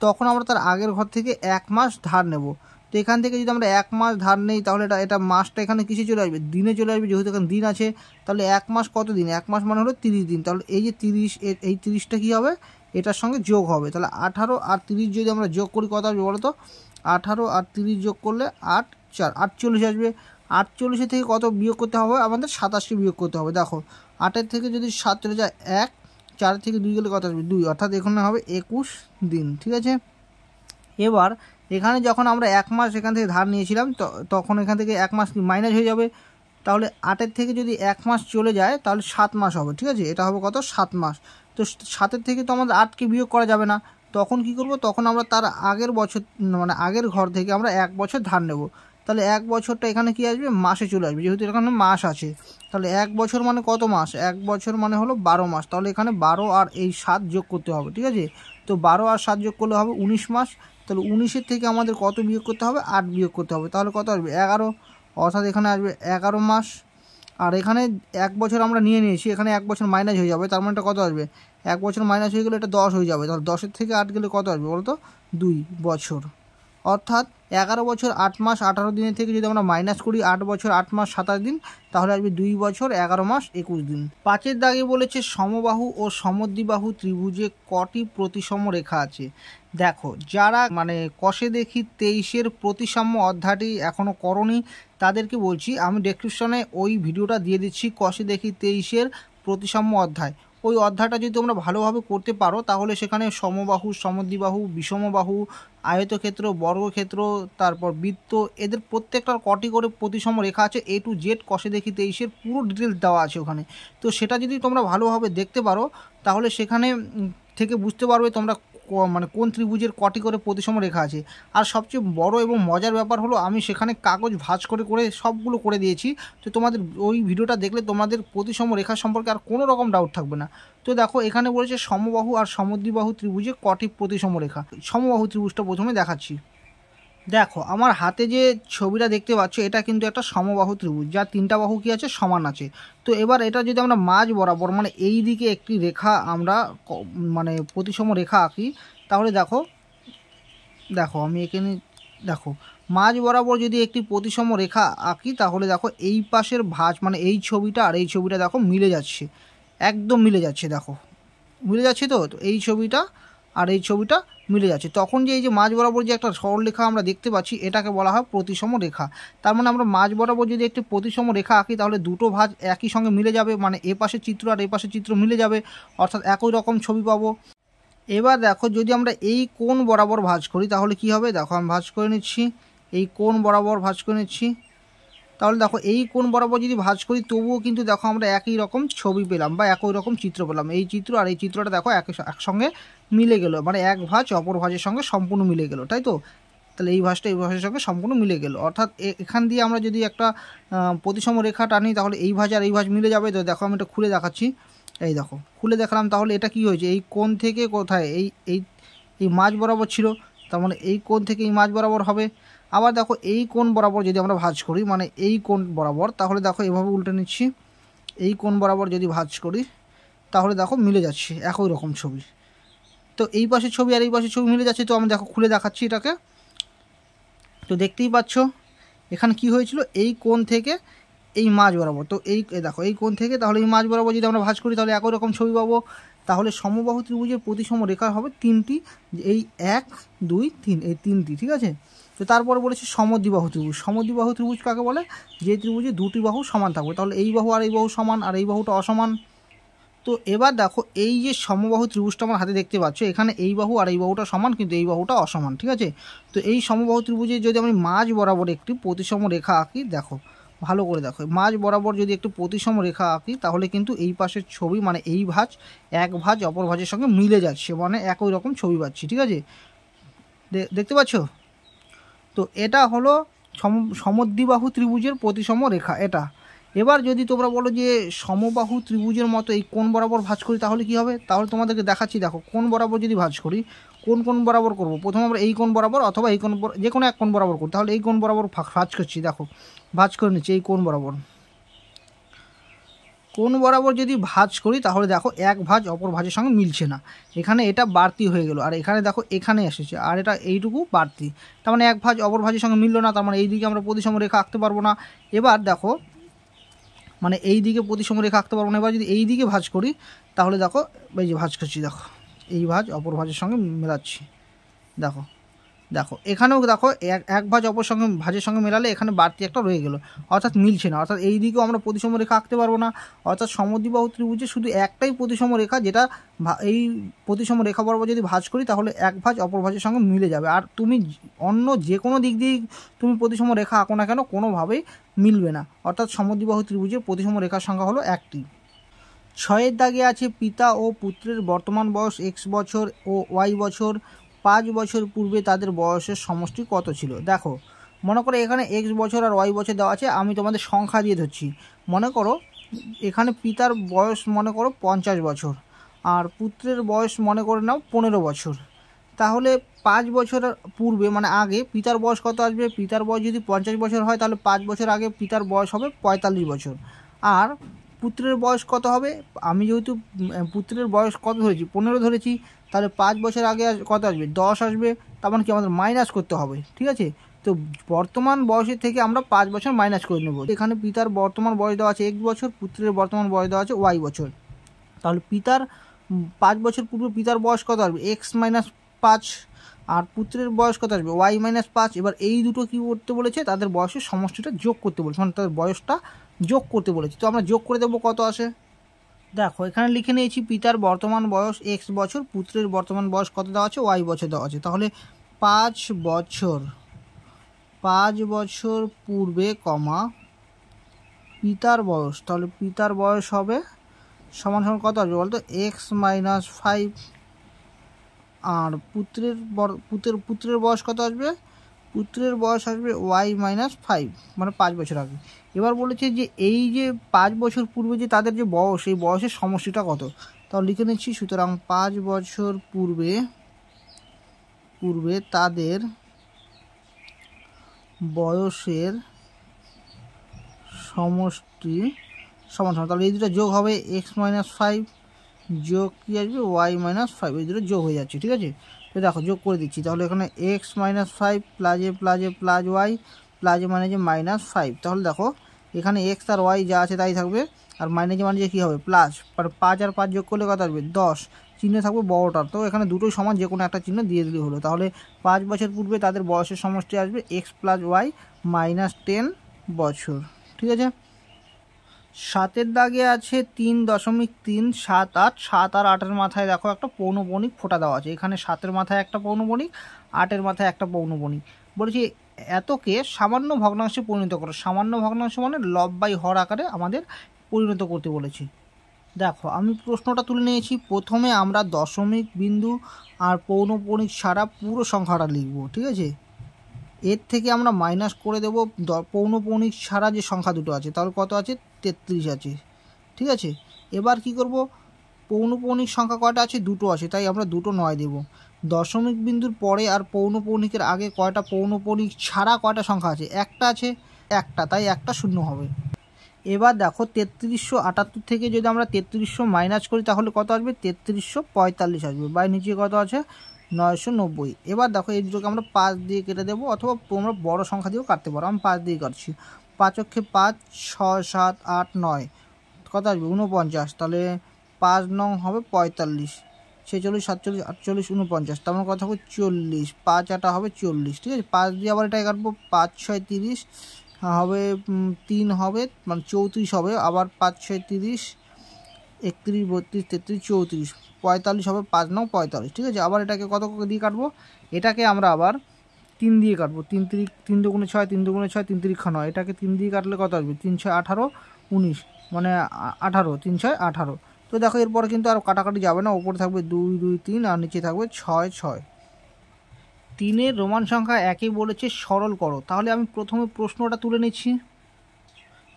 তখন আমরা তার আগের ঘর থেকে এক মাস ধার নেব তো এখান থেকে যদি আমরা এক মাস ধার নেই তাহলে এটা এটা মাসটা এখানে কিসে চলে আসবে দিনে চলে আসবে যেহেতু এখানে দিন আছে তাহলে এক মাস কত দিন এক মাস মানে হলো তিরিশ দিন তাহলে এই যে তিরিশ এই তিরিশটা কী হবে এটার সঙ্গে যোগ হবে তাহলে আঠারো আর তিরিশ যদি আমরা যোগ করি কত আসবে বলো তো আঠারো আর তিরিশ যোগ করলে আট চার আটচল্লিশ আসবে আটচল্লিশে থেকে কত বিয়োগ করতে হবে আমাদের সাতাশকে বিয়োগ করতে হবে দেখো আটের থেকে যদি সাত চলে যায় এক চার থেকে দুই গেলে কত আসবে দুই অর্থাৎ এখানে হবে একুশ দিন ঠিক আছে এবার এখানে যখন আমরা এক মাস এখান থেকে ধার নিয়েছিলাম তখন এখান থেকে এক মাস মাইনাস হয়ে যাবে তাহলে আটের থেকে যদি এক মাস চলে যায় তাহলে সাত মাস হবে ঠিক আছে এটা হবে কত সাত মাস তো সাতের থেকে তো আমাদের আটকে বিয়োগ করা যাবে না তখন কি করব তখন আমরা তার আগের বছর মানে আগের ঘর থেকে আমরা এক বছর ধার নেব তাহলে এক বছরটা এখানে কি আসবে মাসে চলে আসবে যেহেতু এখানে মাস আছে তাহলে এক বছর মানে কত মাস এক বছর মানে হলো বারো মাস তাহলে এখানে বারো আর এই সাত যোগ করতে হবে ঠিক আছে তো বারো আর সাত যোগ করলে হবে উনিশ মাস তাহলে উনিশের থেকে আমাদের কত বিয়োগ করতে হবে আট বিয়োগ করতে হবে তাহলে কত আসবে এগারো অর্থাৎ এখানে আসবে এগারো মাস আর এখানে এক বছর আমরা নিয়ে নিয়েছি এখানে এক বছর মাইনাস হয়ে যাবে তার মানে এটা কত আসবে এক বছর মাইনাস হয়ে গেলে এটা দশ হয়ে যাবে তাহলে দশের থেকে আট গেলে কত আসবে বলতো দুই বছর অর্থাৎ এগারো বছর আট মাস আঠারো দিনের থেকে যদি আমরা মাইনাস করি আট বছর আট মাস সাতাশ দিন তাহলে আসবে দুই বছর এগারো মাস একুশ দিন পাঁচের দাগে বলেছে সমবাহু ও সমদ্বিবাহু ত্রিভুজে কটি প্রতিসম রেখা আছে দেখো যারা মানে কষে দেখি তেইশের প্রতিসাম্য অধ্যায়টি এখনও করনি তাদেরকে বলছি আমি ডেসক্রিপশনে ওই ভিডিওটা দিয়ে দিচ্ছি কষে দেখি তেইশের প্রতিসাম্য অধ্যায় ওই অধ্যায়টা যদি তোমরা ভালোভাবে করতে পারো তাহলে সেখানে সমবাহু সমদ্বিবাহু বিষমবাহু আয়তক্ষেত্র বর্গক্ষেত্র তারপর বৃত্ত এদের প্রত্যেকটার কটি করে প্রতিসম রেখা আছে এ টু জেড কষে দেখি তেইশের পুরো ডিটেলস দেওয়া আছে ওখানে তো সেটা যদি তোমরা ভালোভাবে দেখতে পারো তাহলে সেখানে থেকে বুঝতে পারবে তোমরা মানে কোন ত্রিভুজের কটি করে প্রতিসম রেখা আছে আর সবচেয়ে বড় এবং মজার ব্যাপার হলো আমি সেখানে কাগজ ভাঁজ করে করে সবগুলো করে দিয়েছি তো তোমাদের ওই ভিডিওটা দেখলে তোমাদের প্রতিসম রেখা সম্পর্কে আর কোনো রকম ডাউট থাকবে না তো দেখো এখানে বলেছে সমবাহু আর সমদ্বিবাহু ত্রিভুজে কটি প্রতিসম রেখা সমবাহু ত্রিভুজটা প্রথমে দেখাচ্ছি দেখো আমার হাতে যে ছবিটা দেখতে পাচ্ছ এটা কিন্তু একটা সমবাহু ত্রিভুজ যার তিনটা বাহু কি আছে সমান আছে তো এবার এটা যদি আমরা মাঝ বরাবর মানে এই দিকে একটি রেখা আমরা মানে প্রতিসম রেখা আঁকি তাহলে দেখো দেখো আমি এখানে দেখো মাঝ বরাবর যদি একটি প্রতিসম রেখা আঁকি তাহলে দেখো এই পাশের ভাঁজ মানে এই ছবিটা আর এই ছবিটা দেখো মিলে যাচ্ছে একদম মিলে যাচ্ছে দেখো মিলে যাচ্ছে তো তো এই ছবিটা আর এই ছবিটা মিলে যাচ্ছে তখন যে এই যে মাঝ বরাবর যে একটা সরলরেখা আমরা দেখতে পাচ্ছি এটাকে বলা হয় প্রতিসম রেখা তার মানে আমরা মাঝ বরাবর যদি একটি প্রতিসম রেখা আঁকি তাহলে দুটো ভাঁজ একই সঙ্গে মিলে যাবে মানে এ পাশে চিত্র আর এ পাশে চিত্র মিলে যাবে অর্থাৎ একই রকম ছবি পাবো এবার দেখো যদি আমরা এই কোন বরাবর ভাঁজ করি তাহলে কি হবে দেখো আমি ভাঁজ করে নিচ্ছি এই কোন বরাবর ভাঁজ করে নিচ্ছি তাহলে দেখো এই কোন বরাবর যদি ভাজ করি তবুও কিন্তু দেখো আমরা একই রকম ছবি পেলাম বা একই রকম চিত্র পেলাম এই চিত্র আর এই চিত্রটা দেখো একসঙ্গে মিলে গেল মানে এক ভাজ অপর ভাজের সঙ্গে সম্পূর্ণ মিলে গেল তাই তো তাহলে এই ভাঁজটা এই ভাঁজের সঙ্গে সম্পূর্ণ মিলে গেল অর্থাৎ এখান দিয়ে আমরা যদি একটা প্রতিসম রেখা টানি তাহলে এই ভাঁজ আর এই ভাঁজ মিলে যাবে তো দেখো আমি এটা খুলে দেখাচ্ছি এই দেখো খুলে দেখালাম তাহলে এটা কি হয়েছে এই কোন থেকে কোথায় এই এই এই মাছ বরাবর ছিল তার মানে এই কোণ থেকে এই মাছ বরাবর হবে আবার দেখো এই কোণ বরাবর যদি আমরা ভাজ করি মানে এই কোণ বরাবর তাহলে দেখো এভাবে উল্টে নিচ্ছি এই কোণ বরাবর যদি ভাজ করি তাহলে দেখো মিলে যাচ্ছে একই রকম ছবি তো এই পাশে ছবি আর এই পাশে ছবি মিলে যাচ্ছে তো আমি দেখো খুলে দেখাচ্ছি এটাকে তো দেখতেই পাচ্ছ এখানে কি হয়েছিল এই কোণ থেকে এই মাছ বরাবর তো এই দেখো এই কোণ থেকে তাহলে এই মাছ বরাবর যদি আমরা ভাজ করি তাহলে একই রকম ছবি পাবো তাহলে সমবাহু ত্রিভুজের প্রতিসম রেখা হবে তিনটি এই এক দুই তিন এই তিনটি ঠিক আছে তো তারপরে বলেছে সমদ্বিবাহু ত্রিভুজ সমদ্বিবাহু ত্রিভুজ কাকে বলে যে ত্রিভুজে দুটি বাহু সমান থাকবে তাহলে এই বাহু আর এই বাহু সমান আর এই বাহুটা অসমান তো এবার দেখো এই যে সমবাহু ত্রিভুজটা আমার হাতে দেখতে পাচ্ছ এখানে এই বাহু আর এই বাহুটা সমান কিন্তু এই বাহুটা অসমান ঠিক আছে তো এই সমবাহু ত্রিভুজে যদি আমি মাঝ বরাবর একটি প্রতিসম রেখা আঁকি দেখো ভালো করে দেখো মাঝ বরাবর যদি একটু প্রতিসম রেখা আঁকি তাহলে কিন্তু এই পাশের ছবি মানে এই ভাঁজ এক ভাঁজ অপর ভাঁজের সঙ্গে মিলে যাচ্ছে মানে একই রকম ছবি পাচ্ছি ঠিক আছে দেখতে পাচ্ছ তো এটা হলো সমদ্বিবাহু ত্রিভুজের প্রতিসম রেখা এটা এবার যদি তোমরা বলো যে সমবাহু ত্রিভুজের মতো এই কোন বরাবর ভাঁজ করি তাহলে কি হবে তাহলে তোমাদেরকে দেখাচ্ছি দেখো কোন বরাবর যদি ভাঁজ করি কোন কোন বরাবর করব প্রথম আমরা এই কোন বরাবর অথবা এই কোন যে কোনো এক কোন বরাবর করি তাহলে এই কোন বরাবর ভাঁজ করছি দেখো ভাজ করে নিচ্ছি এই কোন বরাবর কোন বরাবর যদি ভাজ করি তাহলে দেখো এক ভাজ অপর ভাজের সঙ্গে মিলছে না এখানে এটা বাড়তি হয়ে গেল আর এখানে দেখো এখানে এসেছে আর এটা এইটুকু বাড়তি তার মানে এক ভাজ অপর ভাজের সঙ্গে মিললো না তার মানে এইদিকে আমরা প্রতিসম রেখা আঁকতে পারবো না এবার দেখো মানে এই দিকে প্রতিসম রেখা আঁকতে পারবো না এবার যদি এই দিকে ভাজ করি তাহলে দেখো এই যে ভাজ করছি দেখো এই ভাজ অপর ভাজের সঙ্গে মেলাচ্ছি দেখো দেখো এখানেও দেখো এক ভাজ অপর সঙ্গে ভাজের সঙ্গে মেলালে এখানে বাড়তি একটা রয়ে গেলো অর্থাৎ মিলছে না অর্থাৎ এই দিকেও আমরা প্রতিসম রেখা আঁকতে পারবো না অর্থাৎ সমদ্বিবাহু ত্রিভুজে শুধু একটাই প্রতিসম রেখা যেটা এই প্রতিসম রেখা বরাবর যদি ভাজ করি তাহলে এক ভাজ অপর ভাজের সঙ্গে মিলে যাবে আর তুমি অন্য যে কোনো দিক দিয়ে তুমি প্রতিসম রেখা আঁকো না কেন কোনোভাবেই মিলবে না অর্থাৎ সমদ্বিবাহু ত্রিভুজের প্রতিসম রেখার সংখ্যা হলো একটি ছয়ের দাগে আছে পিতা ও পুত্রের বর্তমান বয়স এক্স বছর ও ওয়াই বছর পাঁচ বছর পূর্বে তাদের বয়সের সমষ্টি কত ছিল দেখো মনে করো এখানে এক্স বছর আর ওয়াই বছর দেওয়া আছে আমি তোমাদের সংখ্যা দিয়ে ধরছি মনে করো এখানে পিতার বয়স মনে করো পঞ্চাশ বছর আর পুত্রের বয়স মনে করে নাও পনেরো বছর তাহলে পাঁচ বছর পূর্বে মানে আগে পিতার বয়স কত আসবে পিতার বয়স যদি পঞ্চাশ বছর হয় তাহলে পাঁচ বছর আগে পিতার বয়স হবে পঁয়তাল্লিশ বছর আর পুত্রের বয়স কত হবে আমি যেহেতু পুত্রের বয়স কত ধরেছি পনেরো ধরেছি তাহলে পাঁচ বছর আগে কত আসবে দশ আসবে তখন মানে কি আমাদের মাইনাস করতে হবে ঠিক আছে তো বর্তমান বয়সের থেকে আমরা পাঁচ বছর মাইনাস করে নেব এখানে পিতার বর্তমান বয়স দেওয়া আছে এক বছর পুত্রের বর্তমান বয়স দেওয়া আছে ওয়াই বছর তাহলে পিতার পাঁচ বছর পূর্বে পিতার বয়স কত আসবে এক্স মাইনাস পাঁচ আর পুত্রের বয়স কত আসবে ওয়াই মাইনাস পাঁচ এবার এই দুটো কী করতে বলেছে তাদের বয়সের সমষ্টিটা যোগ করতে বলেছে মানে তাদের বয়সটা যোগ করতে বলেছে তো আমরা যোগ করে দেবো কত আসে দেখো এখানে লিখে নিয়েছি পিতার বর্তমান বয়স এক্স বছর পুত্রের বর্তমান বয়স কত দেওয়া আছে ওয়াই বছর দেওয়া আছে তাহলে পাঁচ বছর পাঁচ বছর পূর্বে কমা পিতার বয়স তাহলে পিতার বয়স হবে সমান সমান কত আসবে বলতো এক্স মাইনাস ফাইভ আর পুত্রের পুত্রের পুত্রের বয়স কত আসবে পুত্রের বয়স আসবে ওয়াই মাইনাস ফাইভ মানে পাঁচ বছর আগে এবার বলেছে যে এই যে পাঁচ বছর পূর্বে যে তাদের যে বয়স এই বয়সের সমষ্টিটা কত তাও লিখে নিচ্ছি সুতরাং পাঁচ বছর পূর্বে পূর্বে তাদের বয়সের সমষ্টি সমান সমান তাহলে এই দুটো যোগ হবে এক্স মাইনাস ফাইভ যোগ কী আসবে ওয়াই মাইনাস ফাইভ এই দুটো যোগ হয়ে যাচ্ছে ঠিক আছে তো দেখো যোগ করে দিচ্ছি তাহলে এখানে এক্স মাইনাস ফাইভ প্লাজে প্লাজে প্লাজ ওয়াই প্লাজে মানে যে মাইনাস ফাইভ তাহলে দেখো এখানে এক্স আর ওয়াই যা আছে তাই থাকবে আর মাইনাস মানে যে কী হবে প্লাস পাঁচ আর পাঁচ যোগ করলে কত আসবে দশ চিহ্ন থাকবে বড়টার তো এখানে দুটোই সমান যে কোনো একটা চিহ্ন দিয়ে দিলে হলো তাহলে পাঁচ বছর পূর্বে তাদের বয়সের সমষ্টি আসবে x plus y minus ten বছর ঠিক আছে সাতের দাগে আছে তিন দশমিক তিন সাত আট সাত আর আটের মাথায় দেখো একটা পৌনবণিক ফোটা দেওয়া আছে এখানে সাতের মাথায় একটা পৌনবণিক আটের মাথায় একটা পৌনবণিক বলেছি এতকে সামান্য ভগ্নাংশে পরিণত করো সামান্য ভগ্নাংশ মানে লব বাই হর আকারে আমাদের পরিণত করতে বলেছি দেখো আমি প্রশ্নটা তুলে নিয়েছি প্রথমে আমরা দশমিক বিন্দু আর পৌনপণিক সারা পুরো সংখ্যাটা লিখব ঠিক আছে এর থেকে আমরা মাইনাস করে দেবো পৌনপৌনিক ছাড়া যে সংখ্যা দুটো আছে তাহলে কত আছে তেত্রিশ আছে ঠিক আছে এবার কি করব পৌনপৌনিক সংখ্যা কয়টা আছে দুটো আছে তাই আমরা দুটো নয় দেব দশমিক বিন্দুর পরে আর পৌনপৌনিকের আগে কয়টা পৌনপৌনিক ছাড়া কয়টা সংখ্যা আছে একটা আছে একটা তাই একটা শূন্য হবে এবার দেখো তেত্রিশশো আটাত্তর থেকে যদি আমরা তেত্রিশশো মাইনাস করি তাহলে কত আসবে তেত্রিশশো পঁয়তাল্লিশ আসবে বা নিচে কত আছে নয়শো নব্বই এবার দেখো এই দুটোকে আমরা পাঁচ দিয়ে কেটে দেবো অথবা আমরা বড় সংখ্যা দিয়েও কাটতে পারো আমি পাঁচ দিয়ে কাটছি পাঁচ অক্ষে পাঁচ ছয় সাত আট নয় কত আসবে উনপঞ্চাশ তাহলে পাঁচ নং হবে পঁয়তাল্লিশ ছেচল্লিশ সাতচল্লিশ আটচল্লিশ উনপঞ্চাশ তেমন মানে কথা হবে চল্লিশ পাঁচ আটা হবে চল্লিশ ঠিক আছে পাঁচ দিয়ে আবার এটাই কাটবো পাঁচ ছয় তিরিশ হবে তিন হবে মানে চৌত্রিশ হবে আবার পাঁচ ছয় তিরিশ একত্রিশ বত্রিশ তেত্রিশ চৌত্রিশ পঁয়তাল্লিশ হবে পাঁচ নং পঁয়তাল্লিশ ঠিক আছে আবার এটাকে কত দিয়ে কাটবো এটাকে আমরা আবার তিন দিয়ে কাটবো তিন তিরিখ তিন দুগুণে ছয় তিন দুগুণে ছয় তিন তিরিক্ষা নয় এটাকে তিন দিয়ে কাটলে কত আসবে তিন ছয় আঠারো উনিশ মানে আঠারো তিন ছয় আঠারো তো দেখো এরপর কিন্তু আর কাটাকাটি যাবে না ওপরে থাকবে দুই দুই তিন আর নিচে থাকবে ছয় ছয় তিনের রোমান সংখ্যা একই বলেছে সরল করো তাহলে আমি প্রথমে প্রশ্নটা তুলে নিচ্ছি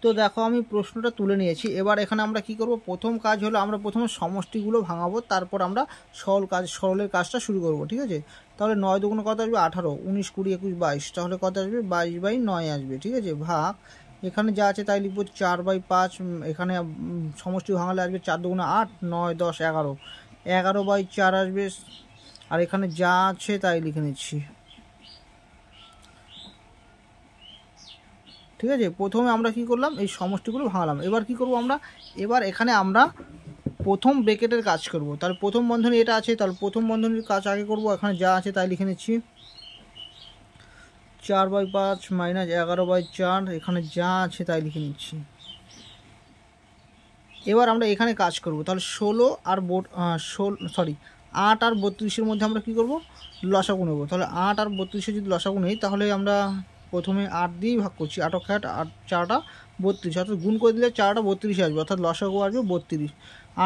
তো দেখো আমি প্রশ্নটা তুলে নিয়েছি এবার এখানে আমরা কি করব প্রথম কাজ হলো আমরা প্রথমে সমষ্টিগুলো ভাঙাবো তারপর আমরা সরল কাজ সরলের কাজটা শুরু করব ঠিক আছে তাহলে নয় দু কত আসবে আঠারো উনিশ কুড়ি একুশ বাইশ তাহলে কত আসবে বাইশ বাই নয় আসবে ঠিক আছে ভাগ এখানে যা আছে তাই লিখবো চার বাই পাঁচ এখানে সমষ্টি ভাঙালে আসবে চার দুগুণে আট নয় দশ এগারো এগারো বাই চার আসবে আর এখানে যা আছে তাই লিখে নিচ্ছি ঠিক আছে প্রথমে আমরা কি করলাম এই সমষ্টিগুলো ভাঙলাম এবার কি করব আমরা এবার এখানে আমরা প্রথম ব্রেকেটের কাজ করব তাহলে প্রথম বন্ধনী এটা আছে তাহলে প্রথম বন্ধনীর কাজ আগে করব এখানে যা আছে তাই লিখে নিচ্ছি চার বাই পাঁচ মাইনাস এগারো বাই চার এখানে যা আছে তাই লিখে নিচ্ছি এবার আমরা এখানে কাজ করব তাহলে ষোলো আর বোট ষোলো সরি আট আর বত্রিশের মধ্যে আমরা কি করব লসাগুন নেব তাহলে আট আর বত্রিশে যদি লসাগুন নেই তাহলে আমরা প্রথমে আট দিয়েই ভাগ করছি আট অক্ষে আট আট চারটা বত্রিশ অর্থাৎ গুণ করে দিলে চারটা বত্রিশ আসবে অর্থাৎ লসাগু আসবে বত্রিশ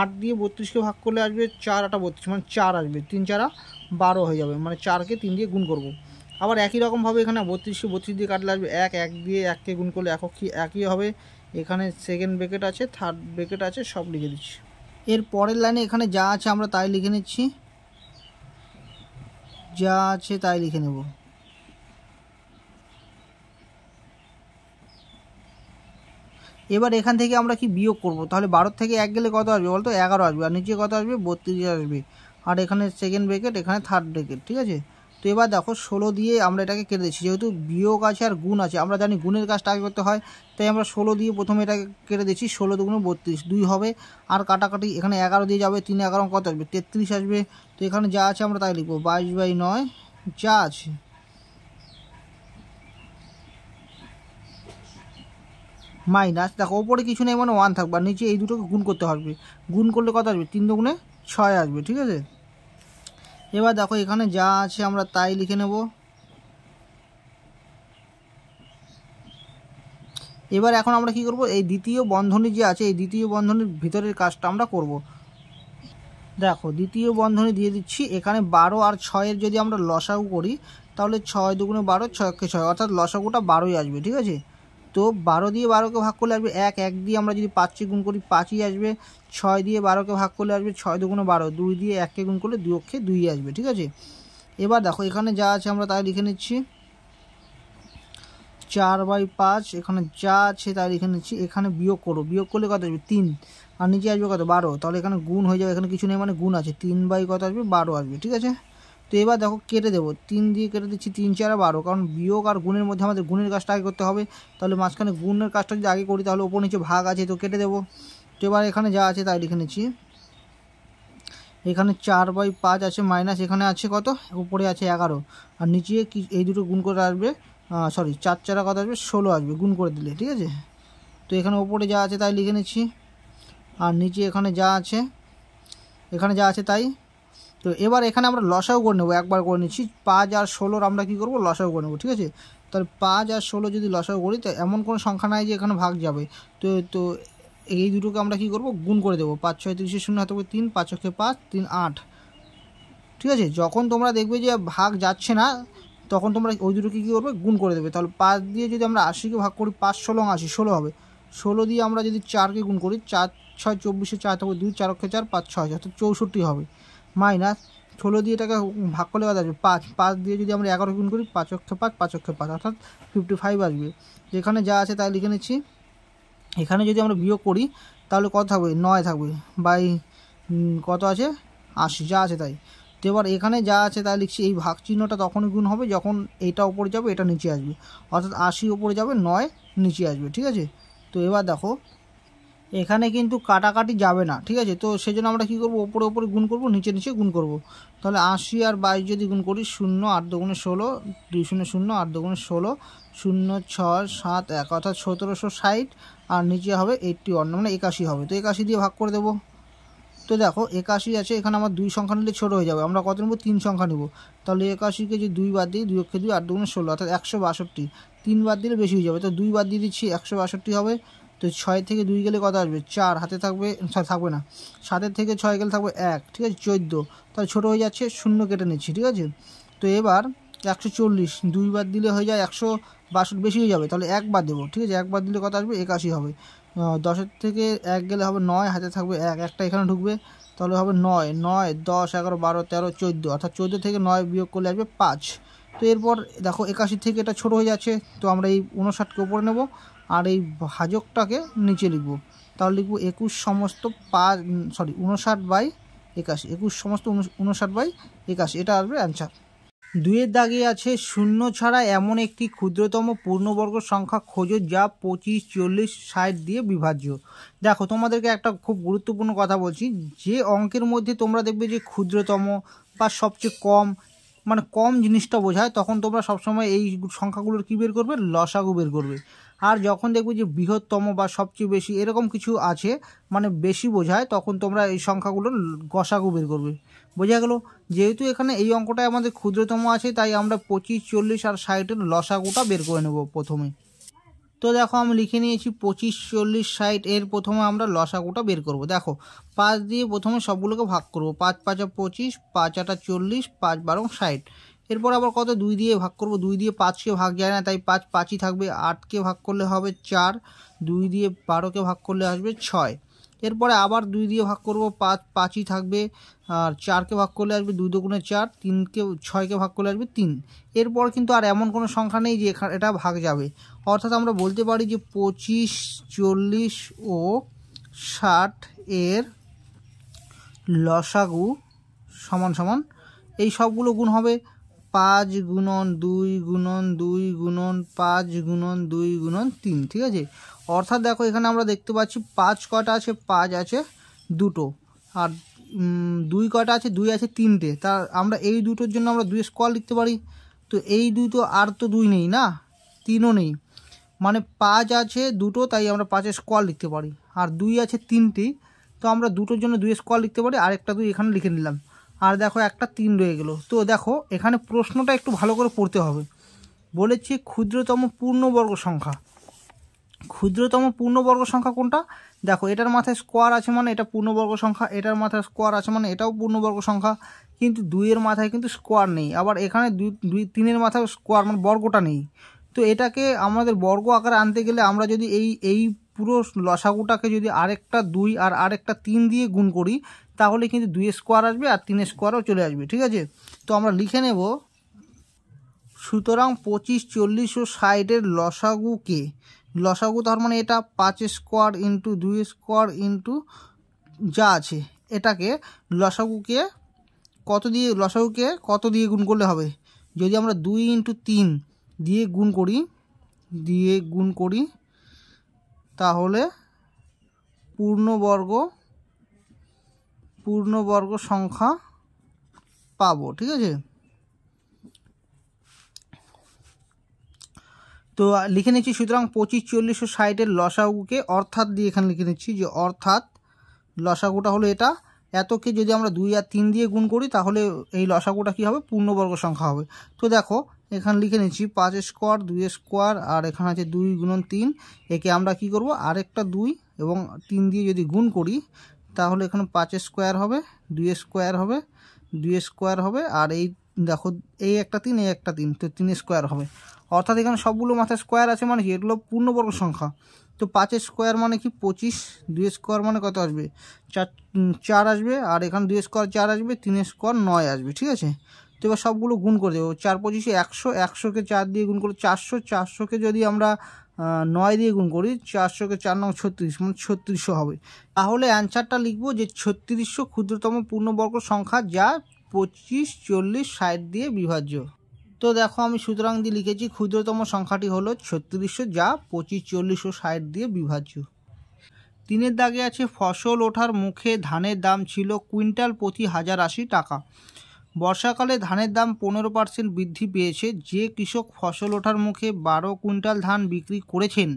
আট দিয়ে বত্রিশকে ভাগ করলে আসবে চার আটা বত্রিশ মানে চার আসবে তিন চারা বারো হয়ে যাবে মানে চারকে তিন দিয়ে গুণ করব। আবার একই রকমভাবে এখানে বত্রিশকে বত্রিশ দিয়ে কাটলে আসবে এক এক দিয়ে এককে গুণ করলে এক অক্ষি একই হবে এখানে সেকেন্ড ব্রেকেট আছে থার্ড ব্রেকেট আছে সব লিখে দিচ্ছি এর পরের লাইনে এখানে যা আছে আমরা তাই লিখে নিচ্ছি যা আছে তাই লিখে নেবো এবার এখান থেকে আমরা কি বিয়োগ করব তাহলে বারো থেকে এক গেলে কত আসবে বলতো এগারো আসবে আর নিচে কত আসবে বত্রিশ আসবে আর এখানে সেকেন্ড ব্রেকেট এখানে থার্ড ব্রেকেট ঠিক আছে তো এবার দেখো ষোলো দিয়ে আমরা এটাকে কেটে দিচ্ছি যেহেতু বিয়োগ আছে আর গুণ আছে আমরা জানি গুণের কাজটা আগে করতে হয় তাই আমরা ষোলো দিয়ে প্রথমে এটাকে কেটে দিচ্ছি ষোলো দুগুণে বত্রিশ দুই হবে আর কাটাকাটি এখানে এগারো দিয়ে যাবে তিন এগারো কত আসবে তেত্রিশ আসবে তো এখানে যা আছে আমরা তাই লিখবো বাইশ বাই নয় যা আছে মাইনাস দেখো ওপরে কিছু নেই মানে ওয়ান থাকবে আর নিচে এই দুটোকে গুণ করতে হবে গুণ করলে কত আসবে তিন দুগুণে ছয় আসবে ঠিক আছে এবার দেখো এখানে যা আছে আমরা তাই লিখে নেব এবার এখন আমরা কি করব এই দ্বিতীয় বন্ধনী যে আছে এই দ্বিতীয় বন্ধনীর ভিতরের কাজটা আমরা করব দেখো দ্বিতীয় বন্ধনী দিয়ে দিচ্ছি এখানে বারো আর ছয়ের যদি আমরা লসাগু করি তাহলে ছয় দুগুণে বারো ছয়কে ছয় অর্থাৎ লসাগুটা বারোই আসবে ঠিক আছে তো বারো দিয়ে বারোকে ভাগ করলে আসবে এক এক দিয়ে আমরা যদি পাঁচে গুণ করি পাঁচই আসবে ছয় দিয়ে বারোকে ভাগ করলে আসবে ছয় দুগুণে বারো দুই দিয়ে এককে গুণ করলে দুই অক্ষে দুই আসবে ঠিক আছে এবার দেখো এখানে যা আছে আমরা তাই লিখে নিচ্ছি চার বাই পাঁচ এখানে যা আছে তাই লিখে নিচ্ছি এখানে বিয়োগ করো বিয়োগ করলে কত আসবে তিন আর নিচে আসবে কত বারো তাহলে এখানে গুণ হয়ে যাবে এখানে কিছু নেই মানে গুণ আছে তিন বাই কত আসবে বারো আসবে ঠিক আছে তো এবার দেখো কেটে দেবো তিন দিয়ে কেটে দিচ্ছি তিন চার বারো কারণ বিয়োগ আর গুণের মধ্যে আমাদের গুণের কাজটা আগে করতে হবে তাহলে মাঝখানে গুণের কাজটা যদি আগে করি তাহলে ওপর নিচে ভাগ আছে তো কেটে দেবো তো এবার এখানে যা আছে তাই লিখে নিচ্ছি এখানে চার বাই পাঁচ আছে মাইনাস এখানে আছে কত উপরে আছে এগারো আর নিচে কি এই দুটো গুণ করে আসবে সরি চার চারা কত আসবে ষোলো আসবে গুণ করে দিলে ঠিক আছে তো এখানে ওপরে যা আছে তাই লিখে নিচ্ছি আর নিচে এখানে যা আছে এখানে যা আছে তাই তো এবার এখানে আমরা লসাও করে নেবো একবার করে নিচ্ছি পাঁচ আর ষোলোর আমরা কী করবো লসাও করে নেবো ঠিক আছে তাহলে পাঁচ আর ষোলো যদি লসাও করি তো এমন কোনো সংখ্যা নাই যে এখানে ভাগ যাবে তো তো এই দুটোকে আমরা কি করব গুণ করে দেবো পাঁচ ছয় তিরিশে শূন্য হাতে তিন পাঁচ ছয় পাঁচ তিন আট ঠিক আছে যখন তোমরা দেখবে যে ভাগ যাচ্ছে না তখন তোমরা ওই দুটোকে কী করবে গুণ করে দেবে তাহলে পাঁচ দিয়ে যদি আমরা আশিকে ভাগ করি পাঁচ ষোলো আশি ষোলো হবে ষোলো দিয়ে আমরা যদি চারকে গুণ করি চার ছয় চব্বিশে চার থাকবে দুই চারকে চার পাঁচ ছয় অর্থাৎ চৌষট্টি হবে মাইনাস ষোলো দিয়ে এটাকে ভাগ করলে কথা আসবে পাঁচ পাঁচ দিয়ে যদি আমরা এগারো গুণ করি পাঁচ অক্ষে পাঁচ পাঁচ অক্ষে পাঁচ অর্থাৎ ফিফটি ফাইভ আসবে যেখানে যা আছে তাই লিখে নিচ্ছি এখানে যদি আমরা বিয়োগ করি তাহলে কত থাকবে নয় থাকবে বাই কত আছে আশি যা আছে তাই তো এবার এখানে যা আছে তাই লিখছি এই ভাগ চিহ্নটা তখনই গুণ হবে যখন এটা ওপরে যাবে এটা নিচে আসবে অর্থাৎ আশি ওপরে যাবে নয় নিচে আসবে ঠিক আছে তো এবার দেখো এখানে কিন্তু কাটাকাটি যাবে না ঠিক আছে তো সেজন্য আমরা কী করব ওপরে ওপরে গুণ করব নিচে নিচে গুণ করব তাহলে আশি আর বাইশ যদি গুণ করি শূন্য আট দোগুণে ষোলো দুই শূন্য শূন্য আট দোগুণে ষোলো শূন্য ছয় সাত এক অর্থাৎ সতেরোশো ষাট আর নিচে হবে এইটটি ওয়ান মানে একাশি হবে তো একাশি দিয়ে ভাগ করে দেবো তো দেখো একাশি আছে এখানে আমার দুই সংখ্যা নিলে ছোটো হয়ে যাবে আমরা কত নেব তিন সংখ্যা নেব তাহলে একাশিকে যে দুই বাদ দিই দুই অক্ষে দুই আট দুগুণে ষোলো অর্থাৎ একশো বাষট্টি তিন বাদ দিলে বেশি হয়ে যাবে তো দুই বাদ দিয়ে দিচ্ছি একশো বাষট্টি হবে তো ছয় থেকে দুই গেলে কত আসবে চার হাতে থাকবে সরি থাকবে না সাতের থেকে ছয় গেলে থাকবে এক ঠিক আছে চোদ্দো তাহলে ছোটো হয়ে যাচ্ছে শূন্য কেটে নিচ্ছি ঠিক আছে তো এবার একশো চল্লিশ দুইবার দিলে হয়ে যায় একশো বাষট্টি বেশি হয়ে যাবে তাহলে একবার দেবো ঠিক আছে একবার দিলে কত আসবে একাশি হবে দশের থেকে এক গেলে হবে নয় হাতে থাকবে এক একটা এখানে ঢুকবে তাহলে হবে নয় নয় দশ এগারো বারো তেরো চোদ্দো অর্থাৎ চোদ্দো থেকে নয় বিয়োগ করলে আসবে পাঁচ তো এরপর দেখো একাশি থেকে এটা ছোট হয়ে যাচ্ছে তো আমরা এই উনষাটকে উপরে নেবো আর এই ভাজকটাকে নিচে লিখব তাহলে লিখব একুশ সমস্ত পাঁচ সরি উনষাট বাই একাশি একুশ সমস্ত উনষাট বাই একাশি এটা আসবে অ্যান্সার দুয়ের দাগে আছে শূন্য ছাড়া এমন একটি ক্ষুদ্রতম পূর্ণবর্গ সংখ্যা খোঁজো যা পঁচিশ চল্লিশ ষাট দিয়ে বিভাজ্য দেখো তোমাদেরকে একটা খুব গুরুত্বপূর্ণ কথা বলছি যে অঙ্কের মধ্যে তোমরা দেখবে যে ক্ষুদ্রতম বা সবচেয়ে কম মানে কম জিনিসটা বোঝায় তখন তোমরা সবসময় এই সংখ্যাগুলোর কী বের করবে লসাগু বের করবে আর যখন দেখবে যে বৃহত্তম বা সবচেয়ে বেশি এরকম কিছু আছে মানে বেশি বোঝায় তখন তোমরা এই সংখ্যাগুলো গসাগু বের করবে বোঝা গেল যেহেতু এখানে এই অঙ্কটাই আমাদের ক্ষুদ্রতম আছে তাই আমরা পঁচিশ চল্লিশ আর ষাটের লসাগুটা বের করে নেব প্রথমে তো দেখো আমি লিখে নিয়েছি পঁচিশ চল্লিশ ষাট এর প্রথমে আমরা লসাগুটা বের করব দেখো পাঁচ দিয়ে প্রথমে সবগুলোকে ভাগ করব পাঁচ পাঁচা পঁচিশ পাঁচ আটা চল্লিশ পাঁচ বারো ষাট এরপর আবার কত দুই দিয়ে ভাগ করব দুই দিয়ে পাঁচকে ভাগ যায় না তাই পাঁচ পাঁচই থাকবে আটকে ভাগ করলে হবে চার দুই দিয়ে বারোকে ভাগ করলে আসবে ছয় এরপরে আবার দুই দিয়ে ভাগ করব পাঁচ পাঁচই থাকবে আর চারকে ভাগ করলে আসবে দুই দুগুণে চার তিনকে ছয়কে ভাগ করলে আসবে তিন এরপর কিন্তু আর এমন কোনো সংখ্যা নেই যে এটা ভাগ যাবে অর্থাৎ আমরা বলতে পারি যে পঁচিশ চল্লিশ ও ষাট এর লসাগু সমান সমান এই সবগুলো গুণ হবে পাঁচ গুণন দুই গুণন দুই গুণন পাঁচ গুণন দুই গুণন তিন ঠিক আছে অর্থাৎ দেখো এখানে আমরা দেখতে পাচ্ছি পাঁচ কটা আছে পাঁচ আছে দুটো আর দুই কটা আছে দুই আছে তিনটে তার আমরা এই দুটোর জন্য আমরা দুই স্কোয়ার লিখতে পারি তো এই দুই তো আর তো দুই নেই না তিনও নেই মানে পাঁচ আছে দুটো তাই আমরা পাঁচের স্কোয়ার লিখতে পারি আর দুই আছে তিনটি তো আমরা দুটোর জন্য দুই স্কোয়ার লিখতে পারি আরেকটা দুই এখানে লিখে নিলাম আর দেখো একটা তিন রয়ে গেল তো দেখো এখানে প্রশ্নটা একটু ভালো করে পড়তে হবে বলেছি ক্ষুদ্রতম পূর্ণবর্গ সংখ্যা ক্ষুদ্রতম পূর্ণবর্গ সংখ্যা কোনটা দেখো এটার মাথায় স্কোয়ার আছে মানে এটা পূর্ণবর্গ সংখ্যা এটার মাথায় স্কোয়ার আছে মানে এটাও পূর্ণবর্গ সংখ্যা কিন্তু দুইয়ের মাথায় কিন্তু স্কোয়ার নেই আবার এখানে দুই দুই তিনের মাথায় স্কোয়ার মানে বর্গটা নেই তো এটাকে আমাদের বর্গ আকারে আনতে গেলে আমরা যদি এই এই পুরো লসাগুটাকে যদি আরেকটা দুই আর আরেকটা তিন দিয়ে গুণ করি তাহলে কিন্তু দুই স্কোয়ার আসবে আর তিন স্কোয়ারও চলে আসবে ঠিক আছে তো আমরা লিখে নেব সুতরাং পঁচিশ চল্লিশ ও ষাটের লসাগুকে লসাগু তার মানে এটা পাঁচ স্কোয়ার ইন্টু দুই স্কোয়ার ইন্টু যা আছে এটাকে লসাগুকে কত দিয়ে লসাগুকে কত দিয়ে গুণ করলে হবে যদি আমরা দুই ইন্টু তিন দিয়ে গুণ করি দিয়ে গুণ করি তাহলে পূর্ণবর্গ পূর্ণবর্গ সংখ্যা পাবো ঠিক আছে তো লিখে নিচ্ছি সুতরাং পঁচিশ চল্লিশ ও ষাটের লসাগুকে অর্থাৎ দিয়ে এখানে লিখে নিচ্ছি যে অর্থাৎ লসাগুটা হলো এটা এতকে যদি আমরা দুই আর তিন দিয়ে গুণ করি তাহলে এই লসাগুটা কি হবে পূর্ণবর্গ সংখ্যা হবে তো দেখো এখানে লিখে নিচ্ছি পাঁচ স্কোয়ার দুই স্কোয়ার আর এখানে আছে দুই গুণন তিন একে আমরা কি করব আরেকটা দুই এবং তিন দিয়ে যদি গুণ করি তাহলে এখানে পাঁচের স্কোয়ার হবে দুই স্কোয়ার হবে দুই স্কোয়ার হবে আর এই দেখো এই একটা তিন এই একটা তিন তো তিন স্কোয়ার হবে অর্থাৎ এখানে সবগুলো মাথায় স্কোয়ার আছে মানে কি এগুলো পূর্ণবর্গ সংখ্যা তো পাঁচের স্কোয়ার মানে কি পঁচিশ দুই স্কোয়ার মানে কত আসবে চার চার আসবে আর এখানে দুই স্কোয়ার চার আসবে তিন স্কোয়ার নয় আসবে ঠিক আছে তো এবার সবগুলো গুণ করে দেবো চার পঁচিশে একশো একশোকে চার দিয়ে গুণ করে চারশো চারশোকে যদি আমরা নয় দিয়ে গুণ করি চারশোকে চার নং ছত্রিশ মানে ছত্রিশশো হবে তাহলে অ্যান্সারটা লিখবো যে ছত্রিশশো ক্ষুদ্রতম পূর্ণবর্গ সংখ্যা যা পঁচিশ চল্লিশ ষাট দিয়ে বিভাজ্য তো দেখো আমি সুতরাং দিয়ে লিখেছি ক্ষুদ্রতম সংখ্যাটি হলো ছত্রিশশো যা পঁচিশ চল্লিশশো ষাট দিয়ে বিভাজ্য তিনের দাগে আছে ফসল ওঠার মুখে ধানের দাম ছিল কুইন্টাল প্রতি হাজার আশি টাকা বর্ষাকালে ধানের দাম পনেরো পার্সেন্ট বৃদ্ধি পেয়েছে যে কৃষক ফসল ওঠার মুখে বারো কুইন্টাল ধান বিক্রি করেছেন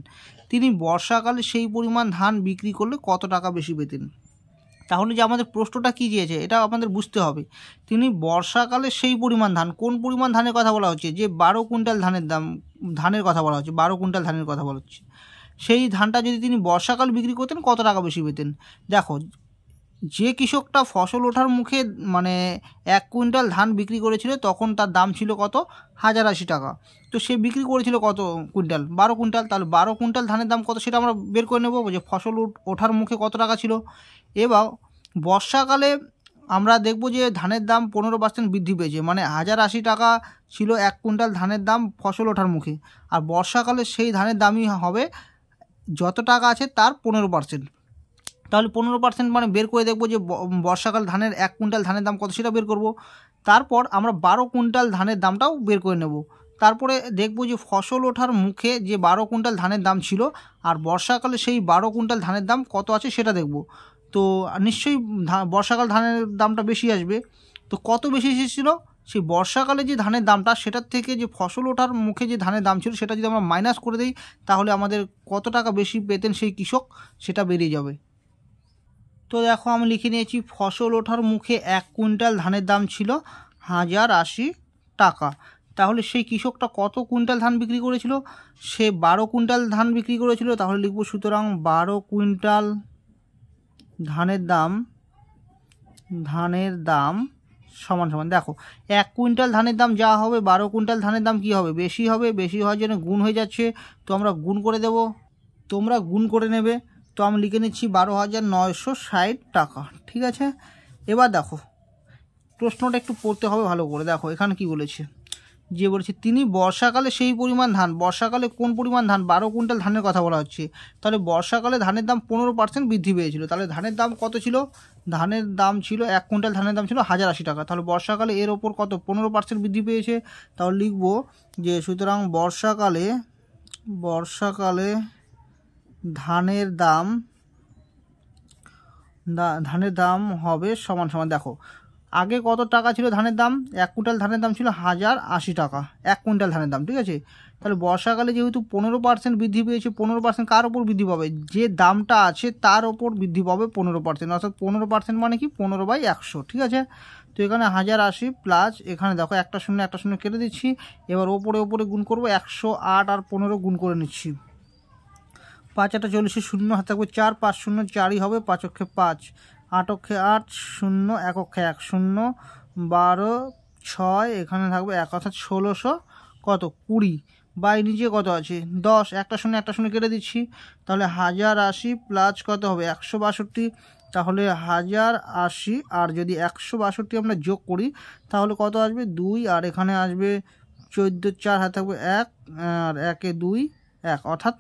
তিনি বর্ষাকালে সেই পরিমাণ ধান বিক্রি করলে কত টাকা বেশি পেতেন তাহলে যে আমাদের প্রশ্নটা কী দিয়েছে এটা আমাদের বুঝতে হবে তিনি বর্ষাকালে সেই পরিমাণ ধান কোন পরিমাণ ধানের কথা বলা হচ্ছে যে বারো কুইন্টাল ধানের দাম ধানের কথা বলা হচ্ছে বারো কুইন্টাল ধানের কথা বলা হচ্ছে সেই ধানটা যদি তিনি বর্ষাকাল বিক্রি করতেন কত টাকা বেশি পেতেন দেখো যে কৃষকটা ফসল ওঠার মুখে মানে এক কুইন্টাল ধান বিক্রি করেছিল তখন তার দাম ছিল কত হাজার আশি টাকা তো সে বিক্রি করেছিল কত কুইন্টাল বারো কুইন্টাল তাহলে বারো কুইন্টাল ধানের দাম কত সেটা আমরা বের করে নেব যে ফসল ওঠার মুখে কত টাকা ছিল এবার বর্ষাকালে আমরা দেখব যে ধানের দাম পনেরো পার্সেন্ট বৃদ্ধি পেয়েছে মানে হাজার আশি টাকা ছিল এক কুইন্টাল ধানের দাম ফসল ওঠার মুখে আর বর্ষাকালে সেই ধানের দামই হবে যত টাকা আছে তার পনেরো পার্সেন্ট তাহলে পনেরো পার্সেন্ট মানে বের করে দেখবো যে বর্ষাকাল ধানের এক কুইন্টাল ধানের দাম কত সেটা বের করব তারপর আমরা বারো কুইন্টাল ধানের দামটাও বের করে নেব তারপরে দেখবো যে ফসল ওঠার মুখে যে বারো কুইন্টাল ধানের দাম ছিল আর বর্ষাকালে সেই বারো কুইন্টাল ধানের দাম কত আছে সেটা দেখব তো নিশ্চয়ই বর্ষাকাল ধানের দামটা বেশি আসবে তো কত বেশি এসেছিলো সেই বর্ষাকালে যে ধানের দামটা সেটার থেকে যে ফসল ওঠার মুখে যে ধানের দাম ছিল সেটা যদি আমরা মাইনাস করে দিই তাহলে আমাদের কত টাকা বেশি পেতেন সেই কৃষক সেটা বেরিয়ে যাবে তো দেখো আমি লিখে নিয়েছি ফসল ওঠার মুখে এক কুইন্টাল ধানের দাম ছিল হাজার আশি টাকা তাহলে সেই কৃষকটা কত কুইন্টাল ধান বিক্রি করেছিল সে বারো কুইন্টাল ধান বিক্রি করেছিল তাহলে লিখব সুতরাং বারো কুইন্টাল ধানের দাম ধানের দাম সমান সমান দেখো এক কুইন্টাল ধানের দাম যা হবে বারো কুইন্টাল ধানের দাম কি হবে বেশি হবে বেশি হওয়ার জন্য গুণ হয়ে যাচ্ছে তো আমরা গুণ করে দেব তোমরা গুণ করে নেবে তো আমি লিখে নিচ্ছি বারো হাজার নয়শো ষাট টাকা ঠিক আছে এবার দেখো প্রশ্নটা একটু পড়তে হবে ভালো করে দেখো এখানে কি বলেছে যে বলেছে তিনি বর্ষাকালে সেই পরিমাণ ধান বর্ষাকালে কোন পরিমাণ ধান বারো কুইন্টাল ধানের কথা বলা হচ্ছে তাহলে বর্ষাকালে ধানের দাম পনেরো পার্সেন্ট বৃদ্ধি পেয়েছিল তাহলে ধানের দাম কত ছিল ধানের দাম ছিল এক কুইন্টাল ধানের দাম ছিল হাজার আশি টাকা তাহলে বর্ষাকালে এর ওপর কত পনেরো পার্সেন্ট বৃদ্ধি পেয়েছে তাহলে লিখবো যে সুতরাং বর্ষাকালে বর্ষাকালে ধানের দাম ধানের দাম হবে সমান সমান দেখো আগে কত টাকা ছিল ধানের দাম এক কুইন্টাল ধানের দাম ছিল হাজার আশি টাকা এক কুইন্টাল ধানের দাম ঠিক আছে তাহলে বর্ষাকালে যেহেতু পনেরো পার্সেন্ট বৃদ্ধি পেয়েছে পনেরো পার্সেন্ট কার ওপর বৃদ্ধি পাবে যে দামটা আছে তার ওপর বৃদ্ধি পাবে পনেরো পার্সেন্ট অর্থাৎ পনেরো পার্সেন্ট মানে কি পনেরো বাই একশো ঠিক আছে তো এখানে হাজার আশি প্লাস এখানে দেখো একটা শূন্য একটা শূন্য কেটে দিচ্ছি এবার ওপরে ওপরে গুণ করবো একশো আট আর পনেরো গুণ করে নিচ্ছি পাঁচ আটা চল্লিশে শূন্য হাতে থাকবে চার পাঁচ শূন্য চারই হবে পাঁচ অক্ষে পাঁচ আট অক্ষে আট শূন্য এক অক্ষে এক শূন্য বারো ছয় এখানে থাকবে এক অর্থাৎ ষোলোশো কত কুড়ি বাই নিচে কত আছে দশ একটা শূন্য একটা শূন্য কেটে দিচ্ছি তাহলে হাজার আশি প্লাস কত হবে একশো বাষট্টি তাহলে হাজার আশি আর যদি একশো বাষট্টি আমরা যোগ করি তাহলে কত আসবে দুই আর এখানে আসবে চোদ্দো চার হাতে থাকবে এক আর একে দুই এক অর্থাৎ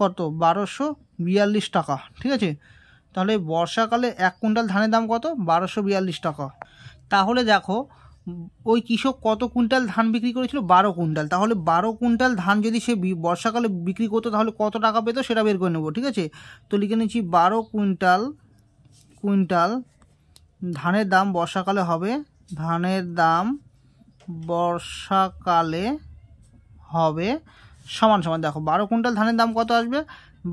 কত বারোশো বিয়াল্লিশ টাকা ঠিক আছে তাহলে বর্ষাকালে এক কুইন্টাল ধানের দাম কত বারোশো বিয়াল্লিশ টাকা তাহলে দেখো ওই কৃষক কত কুইন্টাল ধান বিক্রি করেছিল বারো কুইন্টাল তাহলে বারো কুইন্টাল ধান যদি সে বর্ষাকালে বিক্রি করতো তাহলে কত টাকা পেতো সেটা বের করে নেবো ঠিক আছে তো লিখে নিচ্ছি বারো কুইন্টাল কুইন্টাল ধানের দাম বর্ষাকালে হবে ধানের দাম বর্ষাকালে হবে সমান সমান দেখো বারো কুইন্টাল ধানের দাম কত আসবে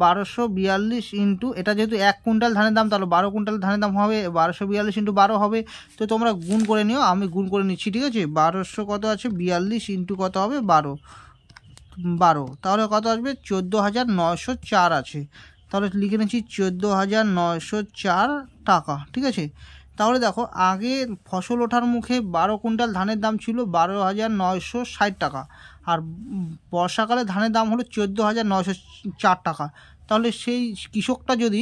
বারোশো বিয়াল্লিশ ইন্টু এটা যেহেতু এক কুইন্টাল ধানের দাম তাহলে বারো কুইন্টাল ধানের দাম হবে বারোশো বিয়াল্লিশ ইন্টু বারো হবে তো তোমরা গুণ করে নিও আমি গুণ করে নিচ্ছি ঠিক আছে বারোশো কত আছে বিয়াল্লিশ ইন্টু কত হবে বারো বারো তাহলে কত আসবে চোদ্দো হাজার নয়শো চার আছে তাহলে লিখে নিচ্ছি চোদ্দো হাজার নশো চার টাকা ঠিক আছে তাহলে দেখো আগে ফসল ওঠার মুখে বারো কুইন্টাল ধানের দাম ছিল বারো হাজার নয়শো ষাট টাকা আর বর্ষাকালে ধানের দাম হলো চোদ্দো হাজার নশো চার টাকা তাহলে সেই কৃষকটা যদি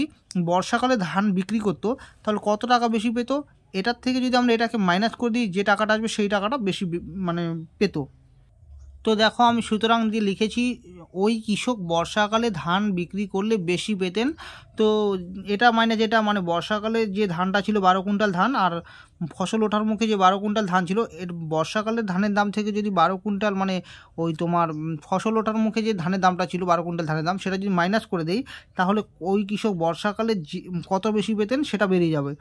বর্ষাকালে ধান বিক্রি করতো তাহলে কত টাকা বেশি পেত এটার থেকে যদি আমরা এটাকে মাইনাস করে দিই যে টাকাটা আসবে সেই টাকাটা বেশি মানে পেতো তো দেখো আমি সুতরাং দিয়ে লিখেছি ওই কৃষক বর্ষাকালে ধান বিক্রি করলে বেশি পেতেন তো এটা মানে যেটা মানে বর্ষাকালে যে ধানটা ছিল বারো কুইন্টাল ধান আর ফসল ওঠার মুখে যে বারো কুইন্টাল ধান ছিল এর বর্ষাকালের ধানের দাম থেকে যদি বারো কুইন্টাল মানে ওই তোমার ফসল ওঠার মুখে যে ধানের দামটা ছিল বারো কুইন্টাল ধানের দাম সেটা যদি মাইনাস করে দেই তাহলে ওই কৃষক বর্ষাকালে কত বেশি পেতেন সেটা বেরিয়ে যাবে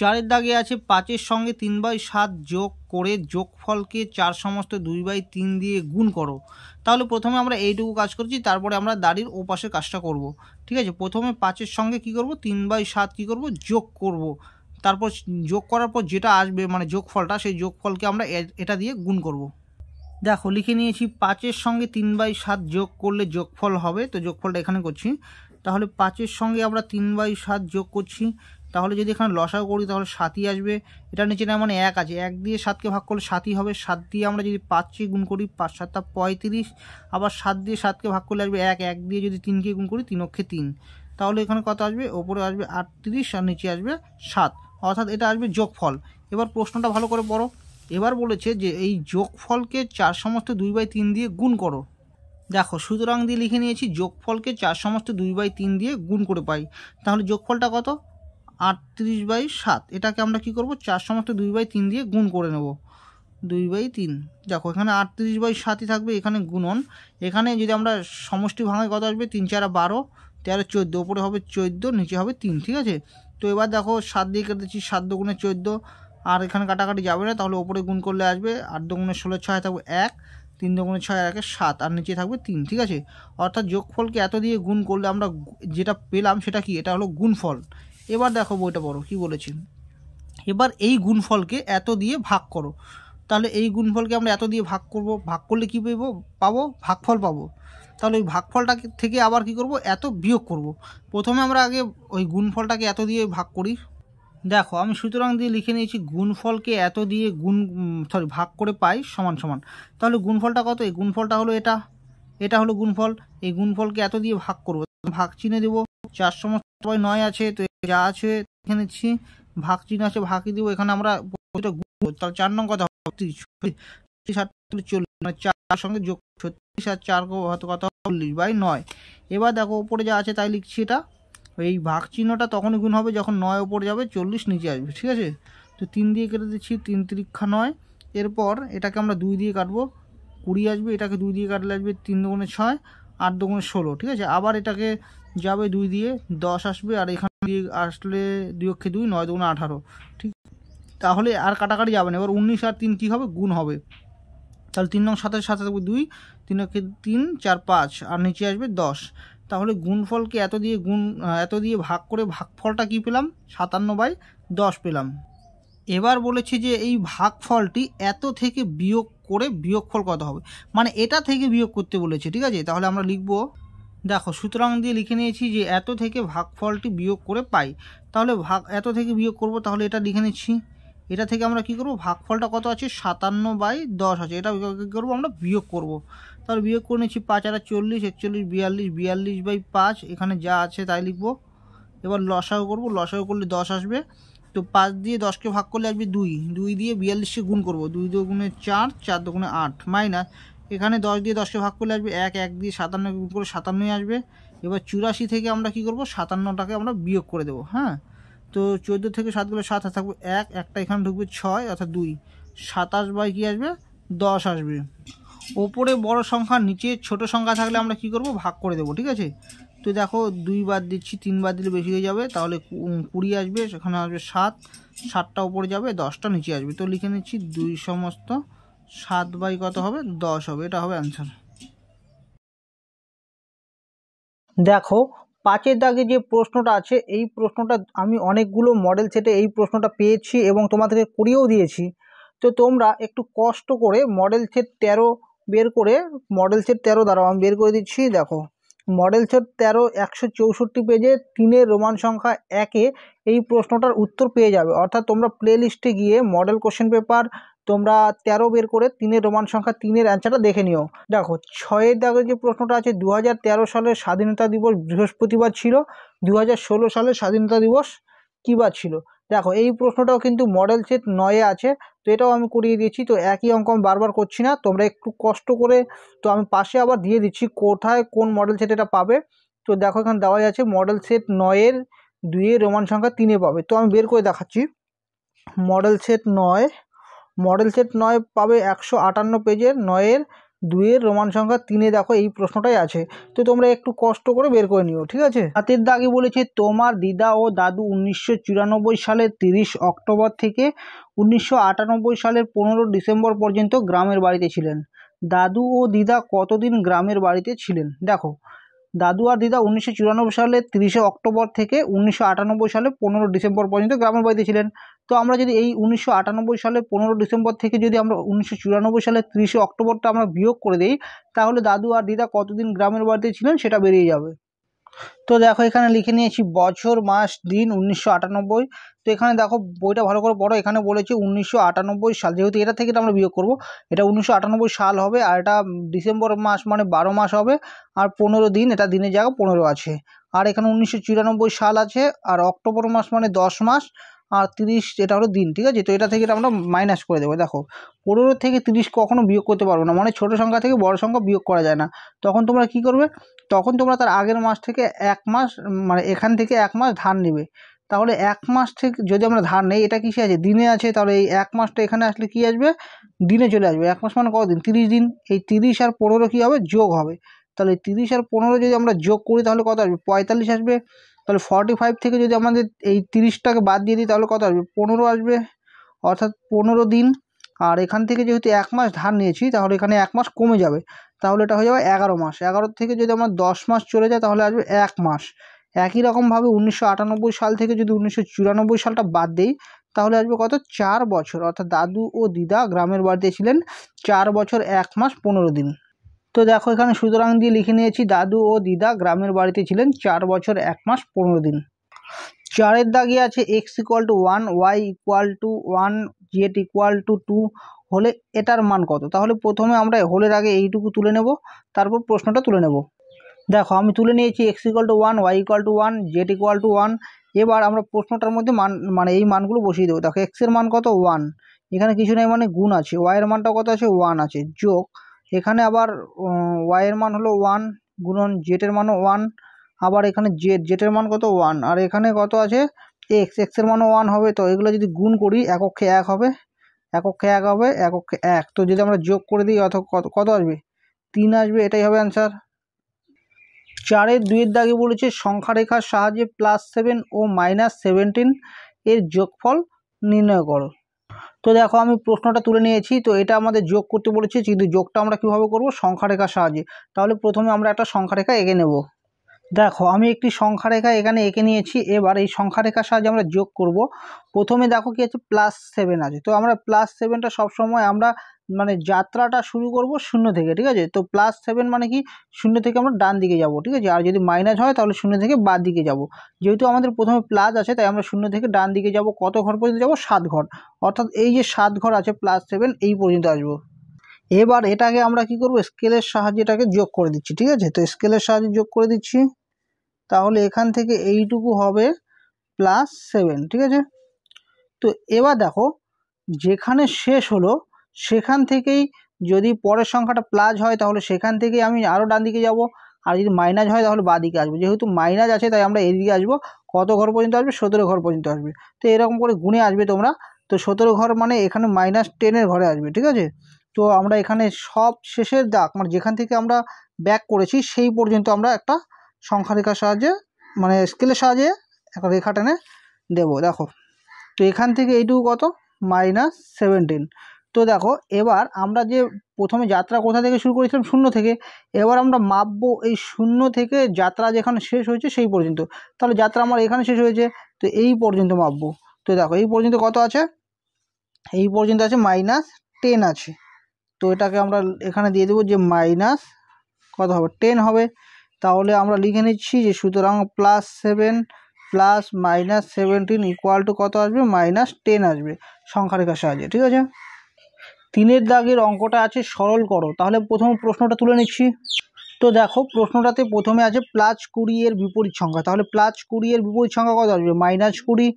চারের দাগে আছে পাঁচের সঙ্গে তিন বাই সাত যোগ করে যোগফলকে চার সমস্ত দুই বাই তিন দিয়ে গুণ করো তাহলে প্রথমে আমরা এইটুকু কাজ করছি তারপরে আমরা দাড়ির ওপাশে কাজটা করব। ঠিক আছে প্রথমে পাঁচের সঙ্গে কি করব তিন বাই সাত কী করবো যোগ করব। তারপর যোগ করার পর যেটা আসবে মানে যোগফলটা সেই যোগফলকে আমরা এটা দিয়ে গুণ করব। দেখো লিখে নিয়েছি পাঁচের সঙ্গে তিন বাই সাত যোগ করলে যোগফল হবে তো যোগফলটা এখানে করছি তাহলে পাঁচের সঙ্গে আমরা তিন বাই সাত যোগ করছি তাহলে যদি এখানে লসাও করি তাহলে সাতই আসবে এটা নিচে না মানে এক আছে এক দিয়ে সাতকে ভাগ করলে সাতই হবে সাত দিয়ে আমরা যদি পাঁচই গুণ করি পাঁচ সাতটা পঁয়ত্রিশ আবার সাত দিয়ে সাতকে ভাগ করলে আসবে এক এক দিয়ে যদি তিনকে গুণ করি তিন অক্ষে তিন তাহলে এখানে কত আসবে ওপরে আসবে আটত্রিশ আর নিচে আসবে সাত অর্থাৎ এটা আসবে যোগফল এবার প্রশ্নটা ভালো করে পড়ো এবার বলেছে যে এই যোগফলকে চার সমস্ত দুই বাই তিন দিয়ে গুণ করো দেখো সুতরাং দিয়ে লিখে নিয়েছি যোগফলকে চার সমস্ত দুই বাই তিন দিয়ে গুণ করে পাই তাহলে যোগফলটা কত আটত্রিশ বাই সাত এটাকে আমরা কি করব চার সমস্ত দুই বাই তিন দিয়ে গুণ করে নেব দুই বাই তিন দেখো এখানে আটত্রিশ বাই সাতই থাকবে এখানে গুণন এখানে যদি আমরা সমষ্টি ভাঙায় কত আসবে তিন চার বারো তেরো চোদ্দ ওপরে হবে চোদ্দো নিচে হবে তিন ঠিক আছে তো এবার দেখো সাত দিয়ে কেটেছি সাত দুগুণে চোদ্দো আর এখানে কাটাকাটি যাবে না তাহলে ওপরে গুণ করলে আসবে আট দুগুণে ষোলো ছয় থাকবে এক তিন দুগুণে ছয় একে সাত আর নিচে থাকবে তিন ঠিক আছে অর্থাৎ যোগফলকে এত দিয়ে গুণ করলে আমরা যেটা পেলাম সেটা কি এটা হলো গুণফল এবার দেখো বইটা পড়ো কি বলেছি এবার এই গুণফলকে এত দিয়ে ভাগ করো তাহলে এই গুণফলকে আমরা এত দিয়ে ভাগ করব ভাগ করলে কী পাবো পাবো ভাগফল পাবো তাহলে ওই ভাগফলটা থেকে আবার কি করব এত বিয়োগ করব। প্রথমে আমরা আগে ওই গুণফলটাকে এত দিয়ে ভাগ করি দেখো আমি সুতরাং দিয়ে লিখে নিয়েছি গুণফলকে এত দিয়ে গুণ সরি ভাগ করে পাই সমান সমান তাহলে গুণফলটা কত এই গুণফলটা হলো এটা এটা হলো গুণফল এই গুণফলকে এত দিয়ে ভাগ করব ভাগ চিনে দেবো চার সমস্ত সবাই নয় আছে তো যা আছে এখানে নিচ্ছি ভাগ চিহ্ন আছে ভাগই দিব এখানে আমরা তাহলে চার নং কথা ছত্রিশ ছত্রিশ আর চল্লিশ মানে চার সঙ্গে যোগ ছত্রিশ আর চার হত কথা চল্লিশ বাই নয় এবার দেখো ওপরে যা আছে তাই লিখছি এটা এই ভাগ চিহ্নটা তখনই গুণ হবে যখন নয় ওপরে যাবে চল্লিশ নিচে আসবে ঠিক আছে তো তিন দিয়ে কেটে দিচ্ছি তিন তিরিক্ষা নয় এরপর এটাকে আমরা দুই দিয়ে কাটবো কুড়ি আসবে এটাকে দুই দিয়ে কাটলে আসবে তিন দুগুণে ছয় আট দুগুণে ষোলো ঠিক আছে আবার এটাকে যাবে দুই দিয়ে দশ আসবে আর এখানে দিয়ে আসলে দুই অক্ষে দুই নয় দুগুণ আঠারো ঠিক তাহলে আর কাটাকাটি যাবে না এবার উনিশ আর তিন কী হবে গুণ হবে তাহলে তিন নং সাতের সাথে থাকবে দুই তিন অক্ষে তিন চার পাঁচ আর নিচে আসবে দশ তাহলে গুণফলকে এত দিয়ে গুণ এত দিয়ে ভাগ করে ভাগফলটা কী পেলাম সাতান্ন বাই দশ পেলাম এবার বলেছে যে এই ভাগফলটি এত থেকে বিয়োগ করে বিয়োগফল কত হবে মানে এটা থেকে বিয়োগ করতে বলেছে ঠিক আছে তাহলে আমরা লিখবো দেখো সুতরাং দিয়ে লিখে নিয়েছি যে এত থেকে ভাগফলটি বিয়োগ করে পাই তাহলে ভাগ এত থেকে বিয়োগ করব তাহলে এটা লিখে নিচ্ছি এটা থেকে আমরা কি করব ভাগফলটা কত আছে সাতান্ন বাই দশ আছে এটা কী করবো আমরা বিয়োগ করব। তাহলে বিয়োগ করে নিচ্ছি পাঁচ আর চল্লিশ একচল্লিশ বিয়াল্লিশ বিয়াল্লিশ বাই পাঁচ এখানে যা আছে তাই লিখবো এবার লসাও করব লসাও করলে দশ আসবে তো পাঁচ দিয়ে দশকে ভাগ করলে আসবে দুই দুই দিয়ে বিয়াল্লিশকে গুণ করব দুই দুগুণে চার চার দুগুণে আট মাইনাস এখানে দশ দিয়ে দশকে ভাগ করলে আসবে এক এক দিয়ে সাতান্ন গুণ করে সাতান্নই আসবে এবার চুরাশি থেকে আমরা কি করব সাতান্নটাকে আমরা বিয়োগ করে দেবো হ্যাঁ তো চোদ্দো থেকে সাতগুলো সাত থাকবে এক একটা এখানে ঢুকবে ছয় অর্থাৎ দুই সাতাশ বাই কী আসবে দশ আসবে ওপরে বড় সংখ্যা নিচে ছোট সংখ্যা থাকলে আমরা কি করব ভাগ করে দেবো ঠিক আছে তো দেখো দুই বার দিচ্ছি তিন বার দিলে বেশি হয়ে যাবে তাহলে কুড়ি আসবে সেখানে আসবে সাত সাতটা ওপরে যাবে দশটা নিচে আসবে তো লিখে নিচ্ছি দুই সমস্ত সাত বাই কত হবে দশ হবে এটা হবে অ্যান্সার দেখো পাঁচের দাগে যে প্রশ্নটা আছে এই প্রশ্নটা আমি অনেকগুলো মডেল সেটে এই প্রশ্নটা পেয়েছি এবং তোমাদেরকে করিয়েও দিয়েছি তো তোমরা একটু কষ্ট করে মডেল সেট তেরো বের করে মডেল সেট তেরো দ্বারা আমি বের করে দিচ্ছি দেখো মডেল সেট তেরো একশো চৌষট্টি পেজে তিনের রোমান সংখ্যা একে এই প্রশ্নটার উত্তর পেয়ে যাবে অর্থাৎ তোমরা প্লে লিস্টে গিয়ে মডেল কোশ্চেন পেপার তোমরা তেরো বের করে তিনের রোমান সংখ্যা তিনের অ্যান্সারটা দেখে নিও দেখো ছয়ের দাগের যে প্রশ্নটা আছে দু সালের স্বাধীনতা দিবস বৃহস্পতিবার ছিল দু সালের স্বাধীনতা দিবস কী বার ছিল দেখো এই প্রশ্নটাও কিন্তু মডেল সেট নয়ে আছে তো এটাও আমি করিয়ে দিয়েছি তো একই অঙ্ক আমি বারবার করছি না তোমরা একটু কষ্ট করে তো আমি পাশে আবার দিয়ে দিচ্ছি কোথায় কোন মডেল সেট এটা পাবে তো দেখো এখানে দেওয়াই আছে মডেল সেট নয়ের দুয়ে রোমান সংখ্যা তিনে পাবে তো আমি বের করে দেখাচ্ছি মডেল সেট নয় মডেল সেট নয় পাবে একশো আটান্ন পেজের নয়ের দুইয়ের রোমান সংখ্যা তিনে দেখো এই প্রশ্নটাই আছে তো তোমরা একটু কষ্ট করে বের করে নিও ঠিক আছে হাতের দাগে বলেছে তোমার দিদা ও দাদু উনিশশো সালের তিরিশ অক্টোবর থেকে উনিশশো সালের পনেরো ডিসেম্বর পর্যন্ত গ্রামের বাড়িতে ছিলেন দাদু ও দিদা কতদিন গ্রামের বাড়িতে ছিলেন দেখো দাদু আর দিদা উনিশশো চুরানব্বই সালে তিরিশে অক্টোবর থেকে উনিশশো আটানব্বই সালে পনেরো ডিসেম্বর পর্যন্ত গ্রামের বাড়িতে ছিলেন তো আমরা যদি এই উনিশশো আটানব্বই সালে পনেরো ডিসেম্বর থেকে যদি আমরা উনিশশো চুরানব্বই সালে তিরিশে অক্টোবরটা আমরা বিয়োগ করে দিই তাহলে দাদু আর দিদা কতদিন গ্রামের বাড়িতে ছিলেন সেটা বেরিয়ে যাবে তো দেখো এখানে লিখে নিয়েছি বছর মাস দিন উনিশশো তো এখানে দেখো বইটা ভালো করে বড় এখানে বলেছে উনিশশো সাল যেহেতু এটা থেকে আমরা বিয়োগ করব এটা উনিশশো সাল হবে আর এটা ডিসেম্বর মাস মানে বারো মাস হবে আর পনেরো দিন এটা দিনের জায়গা পনেরো আছে আর এখানে উনিশশো সাল আছে আর অক্টোবর মাস মানে দশ মাস আর তিরিশ এটা হলো দিন ঠিক আছে তো এটা থেকে আমরা মাইনাস করে দেবো দেখো পনেরো থেকে তিরিশ কখনও বিয়োগ করতে পারবো না মানে ছোট সংখ্যা থেকে বড় সংখ্যা বিয়োগ করা যায় না তখন তোমরা কি করবে তখন তোমরা তার আগের মাস থেকে এক মাস মানে এখান থেকে এক মাস ধান নেবে তাহলে এক মাস থেকে যদি আমরা ধার নেই এটা কিসে আছে দিনে আছে তাহলে এই এক মাসটা এখানে আসলে কি আসবে দিনে চলে আসবে এক মাস মানে কতদিন তিরিশ দিন এই তিরিশ আর পনেরো কী হবে যোগ হবে তাহলে তিরিশ আর পনেরো যদি আমরা যোগ করি তাহলে কত আসবে পঁয়তাল্লিশ আসবে তাহলে ফর্টি ফাইভ থেকে যদি আমাদের এই তিরিশটাকে বাদ দিয়ে দিই তাহলে কত আসবে পনেরো আসবে অর্থাৎ পনেরো দিন আর এখান থেকে যেহেতু এক মাস ধার নিয়েছি তাহলে এখানে এক মাস কমে যাবে তাহলে এটা হয়ে যাবে এগারো মাস এগারো থেকে যদি আমার দশ মাস চলে যায় তাহলে আসবে এক মাস একই রকমভাবে উনিশশো সাল থেকে যদি উনিশশো সালটা বাদ দিই তাহলে আসবে কত চার বছর অর্থাৎ দাদু ও দিদা গ্রামের বাড়িতে ছিলেন চার বছর এক মাস পনেরো দিন তো দেখো এখানে সুতরাং দিয়ে লিখে নিয়েছি দাদু ও দিদা গ্রামের বাড়িতে ছিলেন চার বছর এক মাস পনেরো দিন চারের দাগে আছে x equal to one y equal to one z equal to two হলে এটার মান কত তাহলে প্রথমে আমরা হোলের আগে এইটুকু তুলে নেব তারপর প্রশ্নটা তুলে নেব দেখো আমি তুলে নিয়েছি x equal to one y equal to one z equal to one এবার আমরা প্রশ্নটার মধ্যে মান মানে এই মানগুলো বসিয়ে দেবো দেখো এক্সের মান কত ওয়ান এখানে কিছু নেই মানে গুণ আছে ওয়াইয়ের মানটা কত আছে ওয়ান আছে যোগ এখানে আবার ওয়াইয়ের মান হলো ওয়ান গুণন জেটের মানও ওয়ান আবার এখানে জেড জেটের মান কত ওয়ান আর এখানে কত আছে এক্স এক্সের মানও ওয়ান হবে তো এগুলো যদি গুণ করি একক্ষে এক হবে একক্ষে এক হবে একক্ষে এক তো যদি আমরা যোগ করে দিই অত কত কত আসবে তিন আসবে এটাই হবে অ্যান্সার চারের দুইয়ের দাগে বলেছে সংখ্যারেখার সাহায্যে প্লাস সেভেন ও মাইনাস সেভেন্টিন এর যোগফল নির্ণয় করো তো দেখো আমি প্রশ্নটা তুলে নিয়েছি তো এটা আমাদের যোগ করতে বলেছে কিন্তু যোগটা আমরা কীভাবে করব সংখ্যা রেখার সাহায্যে তাহলে প্রথমে আমরা একটা সংখ্যা রেখা এঁকে নেব দেখো আমি একটি সংখ্যা রেখা এখানে এঁকে নিয়েছি এবার এই সংখ্যা রেখার সাহায্যে আমরা যোগ করব প্রথমে দেখো কি আছে প্লাস সেভেন আছে তো আমরা প্লাস সেভেনটা সবসময় আমরা মানে যাত্রাটা শুরু করব শূন্য থেকে ঠিক আছে তো প্লাস সেভেন মানে কি শূন্য থেকে আমরা ডান দিকে যাব ঠিক আছে আর যদি মাইনাস হয় তাহলে শূন্য থেকে বাদ দিকে যাব যেহেতু আমাদের প্রথমে প্লাস আছে তাই আমরা শূন্য থেকে ডান দিকে যাব কত ঘর পর্যন্ত যাব সাত ঘর অর্থাৎ এই যে সাত ঘর আছে প্লাস সেভেন এই পর্যন্ত আসবো এবার এটাকে আমরা কি করব স্কেলের সাহায্যে এটাকে যোগ করে দিচ্ছি ঠিক আছে তো স্কেলের সাহায্যে যোগ করে দিচ্ছি তাহলে এখান থেকে এইটুকু হবে প্লাস সেভেন ঠিক আছে তো এবার দেখো যেখানে শেষ হলো সেখান থেকেই যদি পরের সংখ্যাটা প্লাস হয় তাহলে সেখান থেকেই আমি আরও ডান দিকে যাব আর যদি মাইনাস হয় তাহলে বাঁ দিকে আসবো যেহেতু মাইনাস আছে তাই আমরা এদিকে আসবো কত ঘর পর্যন্ত আসবে সতেরো ঘর পর্যন্ত আসবে তো এরকম করে গুণে আসবে তোমরা তো সতেরো ঘর মানে এখানে মাইনাস টেনের ঘরে আসবে ঠিক আছে তো আমরা এখানে সব শেষের দাগ মানে যেখান থেকে আমরা ব্যাক করেছি সেই পর্যন্ত আমরা একটা সংখ্যা রেখার সাহায্যে মানে স্কেলের সাহায্যে একটা রেখা টেনে দেবো দেখো তো এখান থেকে এইটুকু কত মাইনাস সেভেন্টিন তো দেখো এবার আমরা যে প্রথমে যাত্রা কোথা থেকে শুরু করেছিলাম শূন্য থেকে এবার আমরা মাপবো এই শূন্য থেকে যাত্রা যেখানে শেষ হয়েছে সেই পর্যন্ত তাহলে যাত্রা আমার এখানে শেষ হয়েছে তো এই পর্যন্ত মাপবো তো দেখো এই পর্যন্ত কত আছে এই পর্যন্ত আছে মাইনাস টেন আছে তো এটাকে আমরা এখানে দিয়ে দেবো যে মাইনাস কত হবে টেন হবে তাহলে আমরা লিখে নিচ্ছি যে সুতরাং plus seven plus minus seventeen equal to কত আসবে মাইনাস টেন আসবে সংখ্যারেখার সাহায্যে ঠিক আছে তিনের দাগের অঙ্কটা আছে সরল করো তাহলে প্রথম প্রশ্নটা তুলে নিচ্ছি তো দেখো প্রশ্নটাতে প্রথমে আছে প্লাস কুড়ি এর বিপরীত সংখ্যা তাহলে প্লাস কুড়ি এর বিপরীত সংখ্যা কত আসবে মাইনাস কুড়ি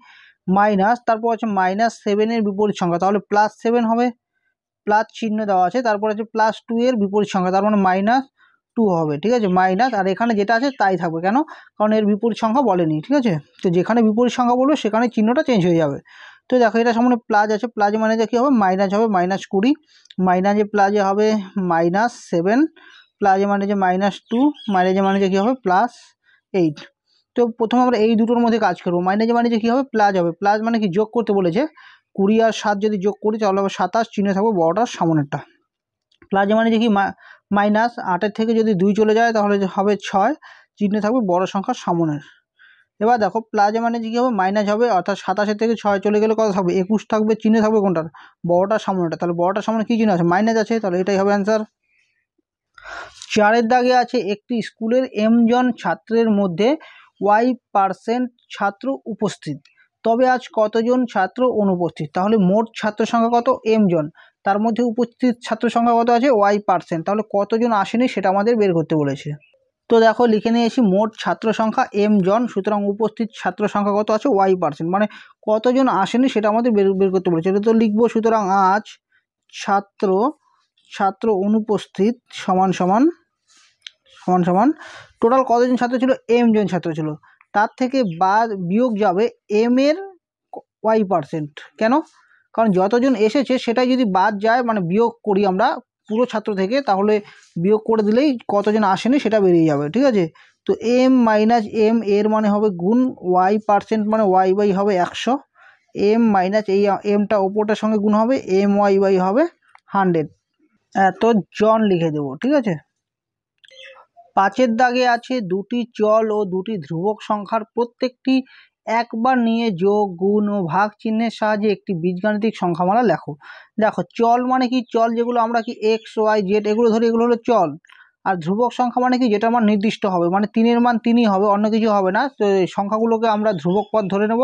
মাইনাস তারপর আছে মাইনাস সেভেনের বিপরীত সংখ্যা তাহলে প্লাস সেভেন হবে প্লাস চিহ্ন দেওয়া আছে তারপর আছে প্লাস টু এর বিপরীত সংখ্যা তার মানে মাইনাস টু হবে ঠিক আছে মাইনাস আর এখানে যেটা আছে তাই থাকবে কেন কারণ এর বিপরীত সংখ্যা বলেনি ঠিক আছে তো যেখানে বিপরীত সংখ্যা বলবো সেখানে চিহ্নটা চেঞ্জ হয়ে যাবে তো দেখো এটা সামনে প্লাস আছে প্লাস মানে যে কী হবে মাইনাস হবে মাইনাস কুড়ি মাইনাসে প্লাজে হবে মাইনাস সেভেন প্লাজে মানে যে মাইনাস টু মাইনাজে মানে যে কী হবে প্লাস এইট তো প্রথম আমরা এই দুটোর মধ্যে কাজ করবো মাইনাজে মানে যে কী হবে প্লাস হবে প্লাস মানে কি যোগ করতে বলেছে কুড়ি আর সাত যদি যোগ করি তাহলে হবে সাতাশ চিহ্নে থাকবে বড়টার সামনেরটা প্লাজে মানে যে কি মাইনাস আটের থেকে যদি দুই চলে যায় তাহলে হবে ছয় চিহ্নে থাকবে বড় সংখ্যার সামনের এবার দেখো প্লাস মানে কী হবে মাইনাস হবে অর্থাৎ সাতাশে থেকে ছয় চলে গেলে কত থাকবে একুশ থাকবে চিনে থাকবে কোনটার বড়টার সামনেটা তাহলে বড়টার সামনে কী চিনে আছে মাইনাস আছে তাহলে এটাই হবে অ্যান্সার চারের দাগে আছে একটি স্কুলের এমজন ছাত্রের মধ্যে ওয়াই পার্সেন্ট ছাত্র উপস্থিত তবে আজ কতজন ছাত্র অনুপস্থিত তাহলে মোট ছাত্র সংখ্যা কত এমজন তার মধ্যে উপস্থিত ছাত্র সংখ্যা কত আছে ওয়াই পার্সেন্ট তাহলে কতজন আসেনি সেটা আমাদের বের করতে বলেছে তো দেখো লিখে নিয়েছি মোট ছাত্র সংখ্যা এম জন সুতরাং উপস্থিত ছাত্র সংখ্যা কত আছে ওয়াই পার্সেন্ট মানে কতজন আসেনি সেটা আমাদের বের বের করতে বলেছে এটা তো লিখবো সুতরাং আজ ছাত্র ছাত্র অনুপস্থিত সমান সমান সমান সমান টোটাল কতজন ছাত্র ছিল এম জন ছাত্র ছিল তার থেকে বাদ বিয়োগ যাবে এম এর ওয়াই পার্সেন্ট কেন কারণ যতজন এসেছে সেটাই যদি বাদ যায় মানে বিয়োগ করি আমরা পুরো ছাত্র থেকে তাহলে বিয়োগ করে দিলেই কতজন আসেনি সেটা বেরিয়ে যাবে ঠিক আছে তো এম মাইনাস এম এর মানে হবে গুণ ওয়াই পার্সেন্ট মানে ওয়াই বাই হবে একশো এম মাইনাস এই এমটা ওপরটার সঙ্গে গুণ হবে এম ওয়াই বাই হবে হান্ড্রেড হ্যাঁ, তো জন লিখে দেবো ঠিক আছে পাঁচের দাগে আছে দুটি চল ও দুটি ধ্রুবক সংখ্যার প্রত্যেকটি একবার নিয়ে যোগ গুণ ও ভাগ চিহ্নের সাহায্যে একটি বীজগাণিতিক সংখ্যামালা লেখো দেখো চল মানে কি চল যেগুলো আমরা কি এক্স ওয়াই জেড এগুলো ধরি এগুলো হলো চল আর ধ্রুবক সংখ্যা মানে কি যেটা আমার নির্দিষ্ট হবে মানে তিনের মান তিনই হবে অন্য কিছু হবে না তো সংখ্যাগুলোকে আমরা ধ্রুবক পদ ধরে নেব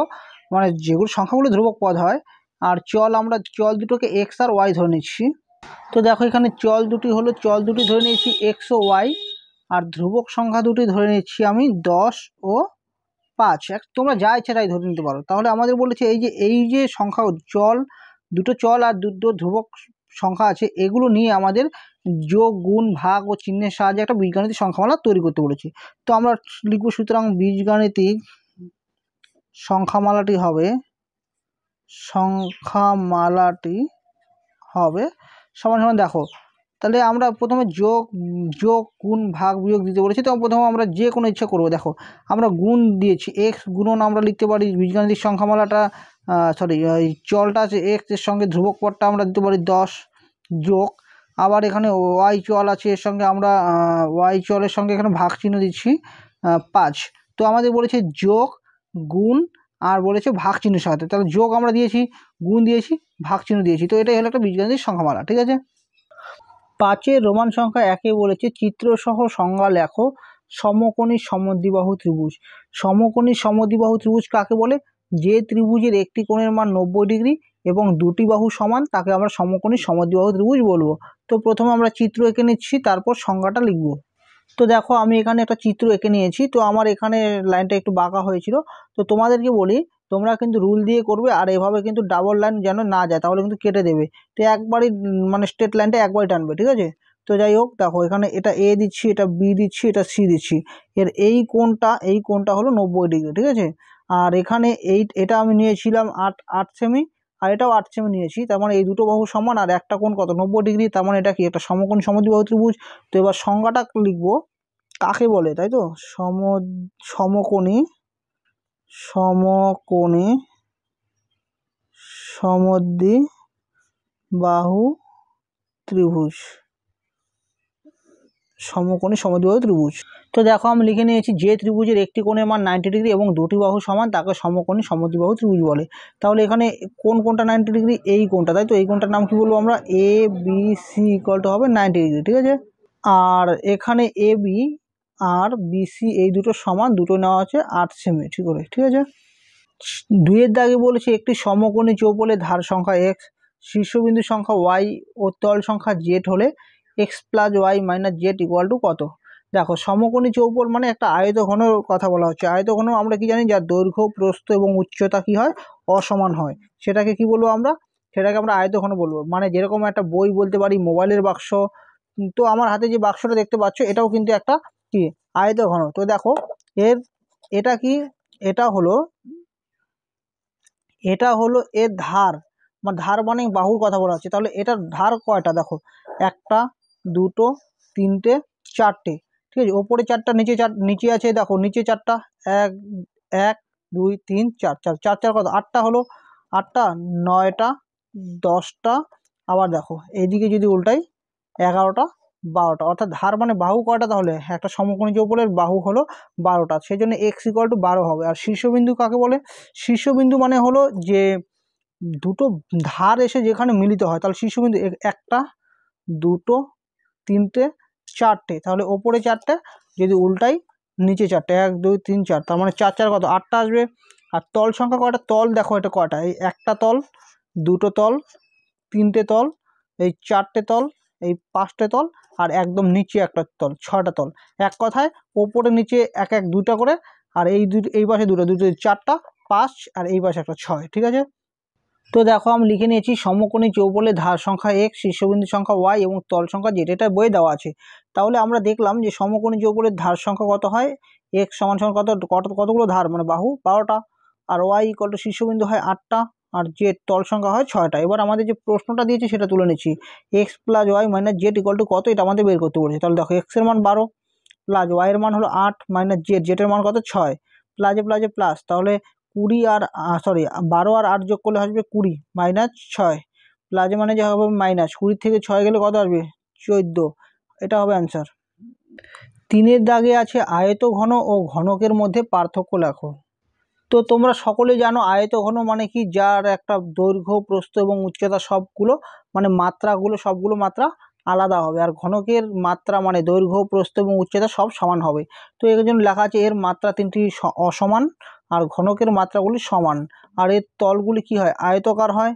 মানে যেগুলো সংখ্যাগুলো ধ্রুবক পদ হয় আর চল আমরা চল দুটোকে এক্স আর ওয়াই ধরে নিচ্ছি তো দেখো এখানে চল দুটি হলো চল দুটি ধরে নিয়েছি এক্স ও ওয়াই আর ধ্রুবক সংখ্যা দুটি ধরে নিচ্ছি আমি দশ ও পাঁচ এক তোমরা যা ইচ্ছা তাই ধরে নিতে পারো তাহলে আমাদের বলেছে এই যে এই যে সংখ্যা চল দুটো চল আর দুটো ধ্রুবক সংখ্যা আছে এগুলো নিয়ে আমাদের যোগ গুণ ভাগ ও চিহ্নের সাহায্যে একটা বীজগাণিতিক সংখ্যামালা তৈরি করতে বলেছে তো আমরা লিখব সুতরাং বীজগাণিতিক সংখ্যামালাটি হবে সংখ্যামালাটি হবে সমান সমান দেখো তাহলে আমরা প্রথমে যোগ যোগ গুণ ভাগ বিয়োগ দিতে বলেছি তো প্রথমে আমরা যে কোনো ইচ্ছা করবো দেখো আমরা গুণ দিয়েছি এক্স গুণন আমরা লিখতে পারি বীজগাণিতিক সংখ্যামালাটা সরি এই চলটা আছে এক্স এর সঙ্গে ধ্রুবক পদটা আমরা দিতে পারি দশ যোগ আবার এখানে ওয়াই চল আছে এর সঙ্গে আমরা ওয়াই চলের সঙ্গে এখানে ভাগ চিহ্ন দিচ্ছি পাঁচ তো আমাদের বলেছে যোগ গুণ আর বলেছে ভাগ চিহ্ন সাথে তাহলে যোগ আমরা দিয়েছি গুণ দিয়েছি ভাগ চিহ্ন দিয়েছি তো এটাই হলো একটা বীজগাণিতিক সংখ্যামালা ঠিক আছে পাঁচের রোমান সংখ্যা একে বলেছে চিত্রসহ সংজ্ঞা লেখো সমকোণী সমদ্বিবাহু ত্রিভুজ সমকোণী সমদ্বিবাহু ত্রিভুজ কাকে বলে যে ত্রিভুজের একটি কোণের মান নব্বই ডিগ্রি এবং দুটি বাহু সমান তাকে আমরা সমকোণী সমদ্বিবাহু ত্রিভুজ বলবো তো প্রথমে আমরা চিত্র এঁকে নিচ্ছি তারপর সংজ্ঞাটা লিখব তো দেখো আমি এখানে একটা চিত্র এঁকে নিয়েছি তো আমার এখানে লাইনটা একটু বাঁকা হয়েছিল তো তোমাদেরকে বলি তোমরা কিন্তু রুল দিয়ে করবে আর এভাবে কিন্তু ডাবল লাইন যেন না যায় তাহলে কিন্তু কেটে দেবে তো একবারই মানে স্ট্রেট লাইনটা একবারই টানবে ঠিক আছে তো যাই হোক দেখো এখানে এটা এ দিচ্ছি এটা বি দিচ্ছি এটা সি দিচ্ছি এর এই কোনটা এই কোনটা হলো নব্বই ডিগ্রি ঠিক আছে আর এখানে এই এটা আমি নিয়েছিলাম আট আট সেমি আর এটাও আট সেমি নিয়েছি তার মানে এই দুটো বাহু সমান আর একটা কোন কত নব্বই ডিগ্রি তার মানে এটা কি একটা সমকোণ সমদ্বিবাহু ত্রিভুজ তো এবার সংজ্ঞাটা লিখবো কাকে বলে তাই তো সম সমকোণী সমকোণে সমদ্বি বাহু ত্রিভুজ সমকোণে সমদ্বিবাহু ত্রিভুজ তো দেখো আমি লিখে নিয়েছি যে ত্রিভুজের একটি কোণে মান নাইনটি ডিগ্রি এবং দুটি বাহু সমান তাকে সমকোণে সমদ্বিবাহু ত্রিভুজ বলে তাহলে এখানে কোন কোনটা নাইনটি ডিগ্রি এই কোনটা তাই তো এই কোনটার নাম কী বলবো আমরা A B C equal to হবে নাইনটি ডিগ্রি ঠিক আছে আর এখানে এ বি আর বিসি এই দুটো সমান দুটো নেওয়া আছে আট সেমি ঠিক করে ঠিক আছে দুইয়ের দাগে বলেছে একটি সমকোণী চৌপলে ধার সংখ্যা এক্স শীর্ষবিন্দু সংখ্যা ওয়াই ও তল সংখ্যা জেড হলে x plus y minus z equal to কত দেখো সমকোণী চৌপল মানে একটা আয়তঘনের কথা বলা হচ্ছে আয়তঘন আমরা কি জানি যার দৈর্ঘ্য প্রস্থ এবং উচ্চতা কি হয় অসমান হয় সেটাকে কি বলবো আমরা সেটাকে আমরা আয়তঘন বলবো মানে যেরকম একটা বই বলতে পারি মোবাইলের বাক্স তো আমার হাতে যে বাক্সটা দেখতে পাচ্ছ এটাও কিন্তু একটা কি আয়ত ঘন তো দেখো এর এটা কি এটা হলো এটা হলো এর ধার মানে ধার মানে বাহুর কথা বলা হচ্ছে তাহলে এটার ধার কয়টা দেখো একটা দুটো তিনটে চারটে ঠিক আছে ওপরে চারটা নিচে চার নিচে আছে দেখো নিচে চারটা এক এক দুই তিন চার চার চার চার কত আটটা হলো আটটা নয়টা দশটা আবার দেখো এইদিকে যদি উল্টাই এগারোটা বারোটা অর্থাৎ ধার মানে বাহু কটা তাহলে একটা সমকোণী চৌপলের বাহু হলো বারোটা সেই জন্য এক্স ইকুয়াল টু বারো হবে আর শীর্ষবিন্দু কাকে বলে শীর্ষবিন্দু মানে হলো যে দুটো ধার এসে যেখানে মিলিত হয় তাহলে শীর্ষবিন্দু একটা দুটো তিনটে চারটে তাহলে ওপরে চারটে যদি উল্টাই নিচে চারটে এক দুই তিন চার তার মানে চার চার কত আটটা আসবে আর তল সংখ্যা কয়টা তল দেখো এটা কয়টা এই একটা তল দুটো তল তিনটে তল এই চারটে তল এই পাঁচটা তল আর একদম নিচে একটা তল ছটা তল এক কথায় ওপরে নিচে এক এক দুটা করে আর এই দুটো এই পাশে দুটো দুটো চারটা পাঁচ আর এই পাশে একটা ছয় ঠিক আছে তো দেখো আমি লিখে নিয়েছি সমকোণী চৌবলে ধার সংখ্যা এক শীর্ষবিন্দু সংখ্যা ওয়াই এবং তল সংখ্যা জেড এটা বই দেওয়া আছে তাহলে আমরা দেখলাম যে সমকোণী চৌবলের ধার সংখ্যা কত হয় এক সমান সমান কত কত কতগুলো ধার মানে বাহু বারোটা আর ওয়াই কত শীর্ষবিন্দু হয় আটটা আর জেড তল সংখ্যা হয় ছয়টা এবার আমাদের যে প্রশ্নটা দিয়েছে সেটা তুলে নিচ্ছি x plus y minus z equal to কত এটা আমাদের বের করতে বলেছে তাহলে দেখো এক্সের মান বারো প্লাস ওয়াইয়ের মান হলো আট মাইনাস জেড জেটের মান কত ছয় প্লাজে প্লাজে প্লাস তাহলে কুড়ি আর সরি বারো আর আট যোগ করলে আসবে কুড়ি মাইনাস ছয় প্লাজে মানে যে হবে মাইনাস কুড়ির থেকে ছয় গেলে কত আসবে চোদ্দো এটা হবে অ্যান্সার তিনের দাগে আছে আয়ত ঘন ও ঘনকের মধ্যে পার্থক্য লেখো তো তোমরা সকলে জানো আয়ত ঘন মানে কি যার একটা দৈর্ঘ্য প্রস্থ এবং উচ্চতা সবগুলো মানে মাত্রাগুলো সবগুলো মাত্রা আলাদা হবে আর ঘনকের মাত্রা মানে দৈর্ঘ্য প্রস্থ এবং উচ্চতা সব সমান হবে তো এর জন্য লেখা আছে এর মাত্রা তিনটি অসমান আর ঘনকের মাত্রাগুলি সমান আর এর তলগুলি কি হয় আয়তকার হয়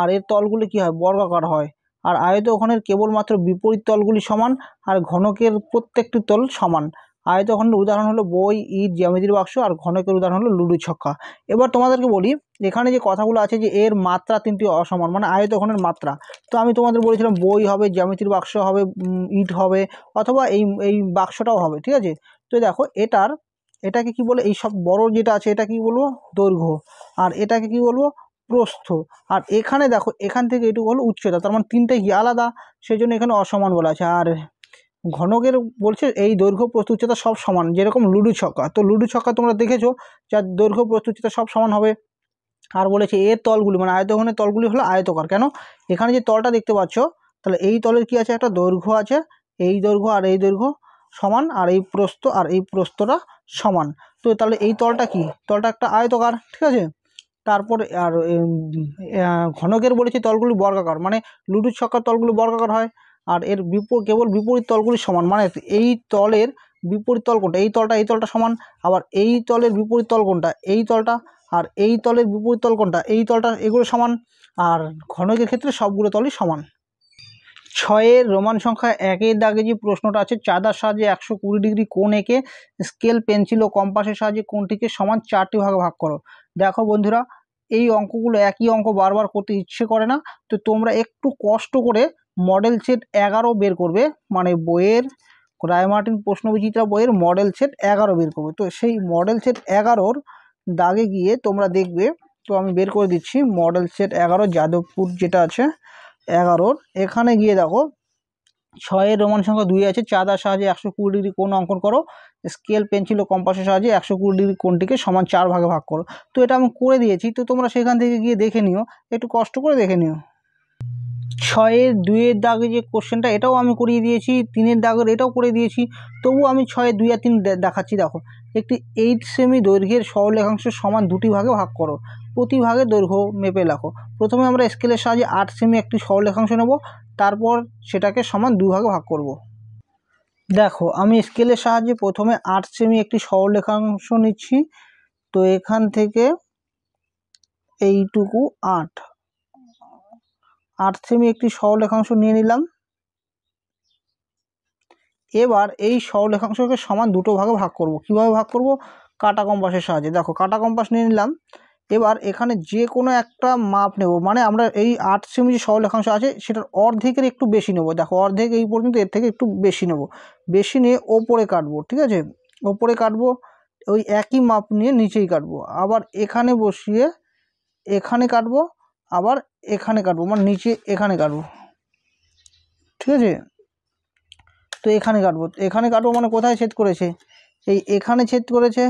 আর এর তলগুলি কি হয় বর্গাকার হয় আর আয়ত ঘনের কেবলমাত্র বিপরীত তলগুলি সমান আর ঘনকের প্রত্যেকটি তল সমান আয়তখণ্ডের উদাহরণ হলো বই ইট জ্যামিতির বাক্স আর ঘনকের উদাহরণ হলো লুডু ছক্কা এবার তোমাদেরকে বলি এখানে যে কথাগুলো আছে যে এর মাত্রা তিনটি অসমান মানে আয়তখনের মাত্রা তো আমি তোমাদের বলেছিলাম বই হবে জ্যামিতির বাক্স হবে ইট হবে অথবা এই এই বাক্সটাও হবে ঠিক আছে তো দেখো এটার এটাকে কি বলে এই সব বড় যেটা আছে এটা কি বলবো দৈর্ঘ্য আর এটাকে কি বলবো প্রস্থ আর এখানে দেখো এখান থেকে এটুকু হলো উচ্চতা তার মানে তিনটে আলাদা সেই জন্য এখানে অসমান বলা আছে আর ঘনকের বলছে এই দৈর্ঘ্য প্রস্তুচ্ছতা সব সমান যেরকম লুডু ছক্কা তো লুডু ছক্কা তোমরা দেখেছো যার দৈর্ঘ্য প্রস্তুচ্ছতা সব সমান হবে আর বলেছে এর তলগুলি মানে আয়তঘনের তলগুলি হলো আয়তকার কেন এখানে যে তলটা দেখতে পাচ্ছ তাহলে এই তলের কি আছে একটা দৈর্ঘ্য আছে এই দৈর্ঘ্য আর এই দৈর্ঘ্য সমান আর এই প্রস্ত আর এই প্রস্তটা সমান তো তাহলে এই তলটা কি তলটা একটা আয়তকার ঠিক আছে তারপর আর ঘনকের বলেছে তলগুলি বর্গাকার মানে লুডুর ছক্কার তলগুলি বর্গাকার হয় আর এর বিপরীত কেবল বিপরীত তলগুলি সমান মানে এই তলের বিপরীত তল কোনটা এই তলটা এই তলটা সমান আবার এই তলের বিপরীত তল কোনটা এই তলটা আর এই তলের বিপরীত তল কোনটা এই তলটা এগুলো সমান আর ঘনকের ক্ষেত্রে সবগুলো তলই সমান ছয়ের রোমান সংখ্যা একের দাগে যে প্রশ্নটা আছে চাঁদার সাহায্যে একশো কুড়ি ডিগ্রি কোন একে স্কেল পেন্সিল ও কম্পাসের সাহায্যে কোনটিকে সমান চারটি ভাগে ভাগ করো দেখো বন্ধুরা এই অঙ্কগুলো একই অঙ্ক বারবার করতে ইচ্ছে করে না তো তোমরা একটু কষ্ট করে মডেল সেট এগারো বের করবে মানে বইয়ের রায়মার্টিন প্রশ্নবিচিত্রা বইয়ের মডেল সেট এগারো বের করবে তো সেই মডেল সেট এগারোর দাগে গিয়ে তোমরা দেখবে তো আমি বের করে দিচ্ছি মডেল সেট এগারো যাদবপুর যেটা আছে এগারোর এখানে গিয়ে দেখো ছয়ের রোমান সংখ্যা দুই আছে চাদার সাহায্যে একশো কুড়ি ডিগ্রি কোন অঙ্কন করো স্কেল পেন্সিল ও কম্পাসের সাহায্যে একশো কুড়ি ডিগ্রি কোনটিকে সমান চার ভাগে ভাগ করো তো এটা আমি করে দিয়েছি তো তোমরা সেখান থেকে গিয়ে দেখে নিও একটু কষ্ট করে দেখে নিও ছয়ের দুইয়ের দাগে যে কোশ্চেনটা এটাও আমি করিয়ে দিয়েছি তিনের দাগের এটাও করে দিয়েছি তবু আমি ছয়ের দুই আর তিন দেখাচ্ছি দেখো একটি এইট সেমি দৈর্ঘ্যের সরলেখাংশ সমান দুটি ভাগে ভাগ করো প্রতি ভাগে দৈর্ঘ্য মেপে রাখো প্রথমে আমরা স্কেলের সাহায্যে আট সেমি একটি সরলেখাংশ নেব তারপর সেটাকে সমান দুভাগে ভাগ করব। দেখো আমি স্কেলের সাহায্যে প্রথমে আট সেমি একটি সরলেখাংশ নিচ্ছি তো এখান থেকে এইটুকু আট আট সেমি একটি সরলেখাংশ নিয়ে নিলাম এবার এই সরলেখাংশকে সমান দুটো ভাগে ভাগ করব কিভাবে ভাগ করব কাটা কম্পাসের সাহায্যে দেখো কাটা কম্পাস নিয়ে নিলাম এবার এখানে যে কোনো একটা মাপ নেব মানে আমরা এই আট সেমি যে সরলরেখাংশ আছে সেটার অর্ধেকের একটু বেশি নেব দেখো অর্ধেক এই পর্যন্ত এর থেকে একটু বেশি নেব বেশি নিয়ে ওপরে কাটবো ঠিক আছে ওপরে কাটবো ওই একই মাপ নিয়ে নিচেই কাটবো আবার এখানে বসিয়ে এখানে কাটবো আবার এখানে কাটবো মানে নিচে এখানে কাটবো ঠিক আছে তো এখানে কাটবো এখানে কাটবো মানে কোথায় ছেদ করেছে এই এখানে ছেদ করেছে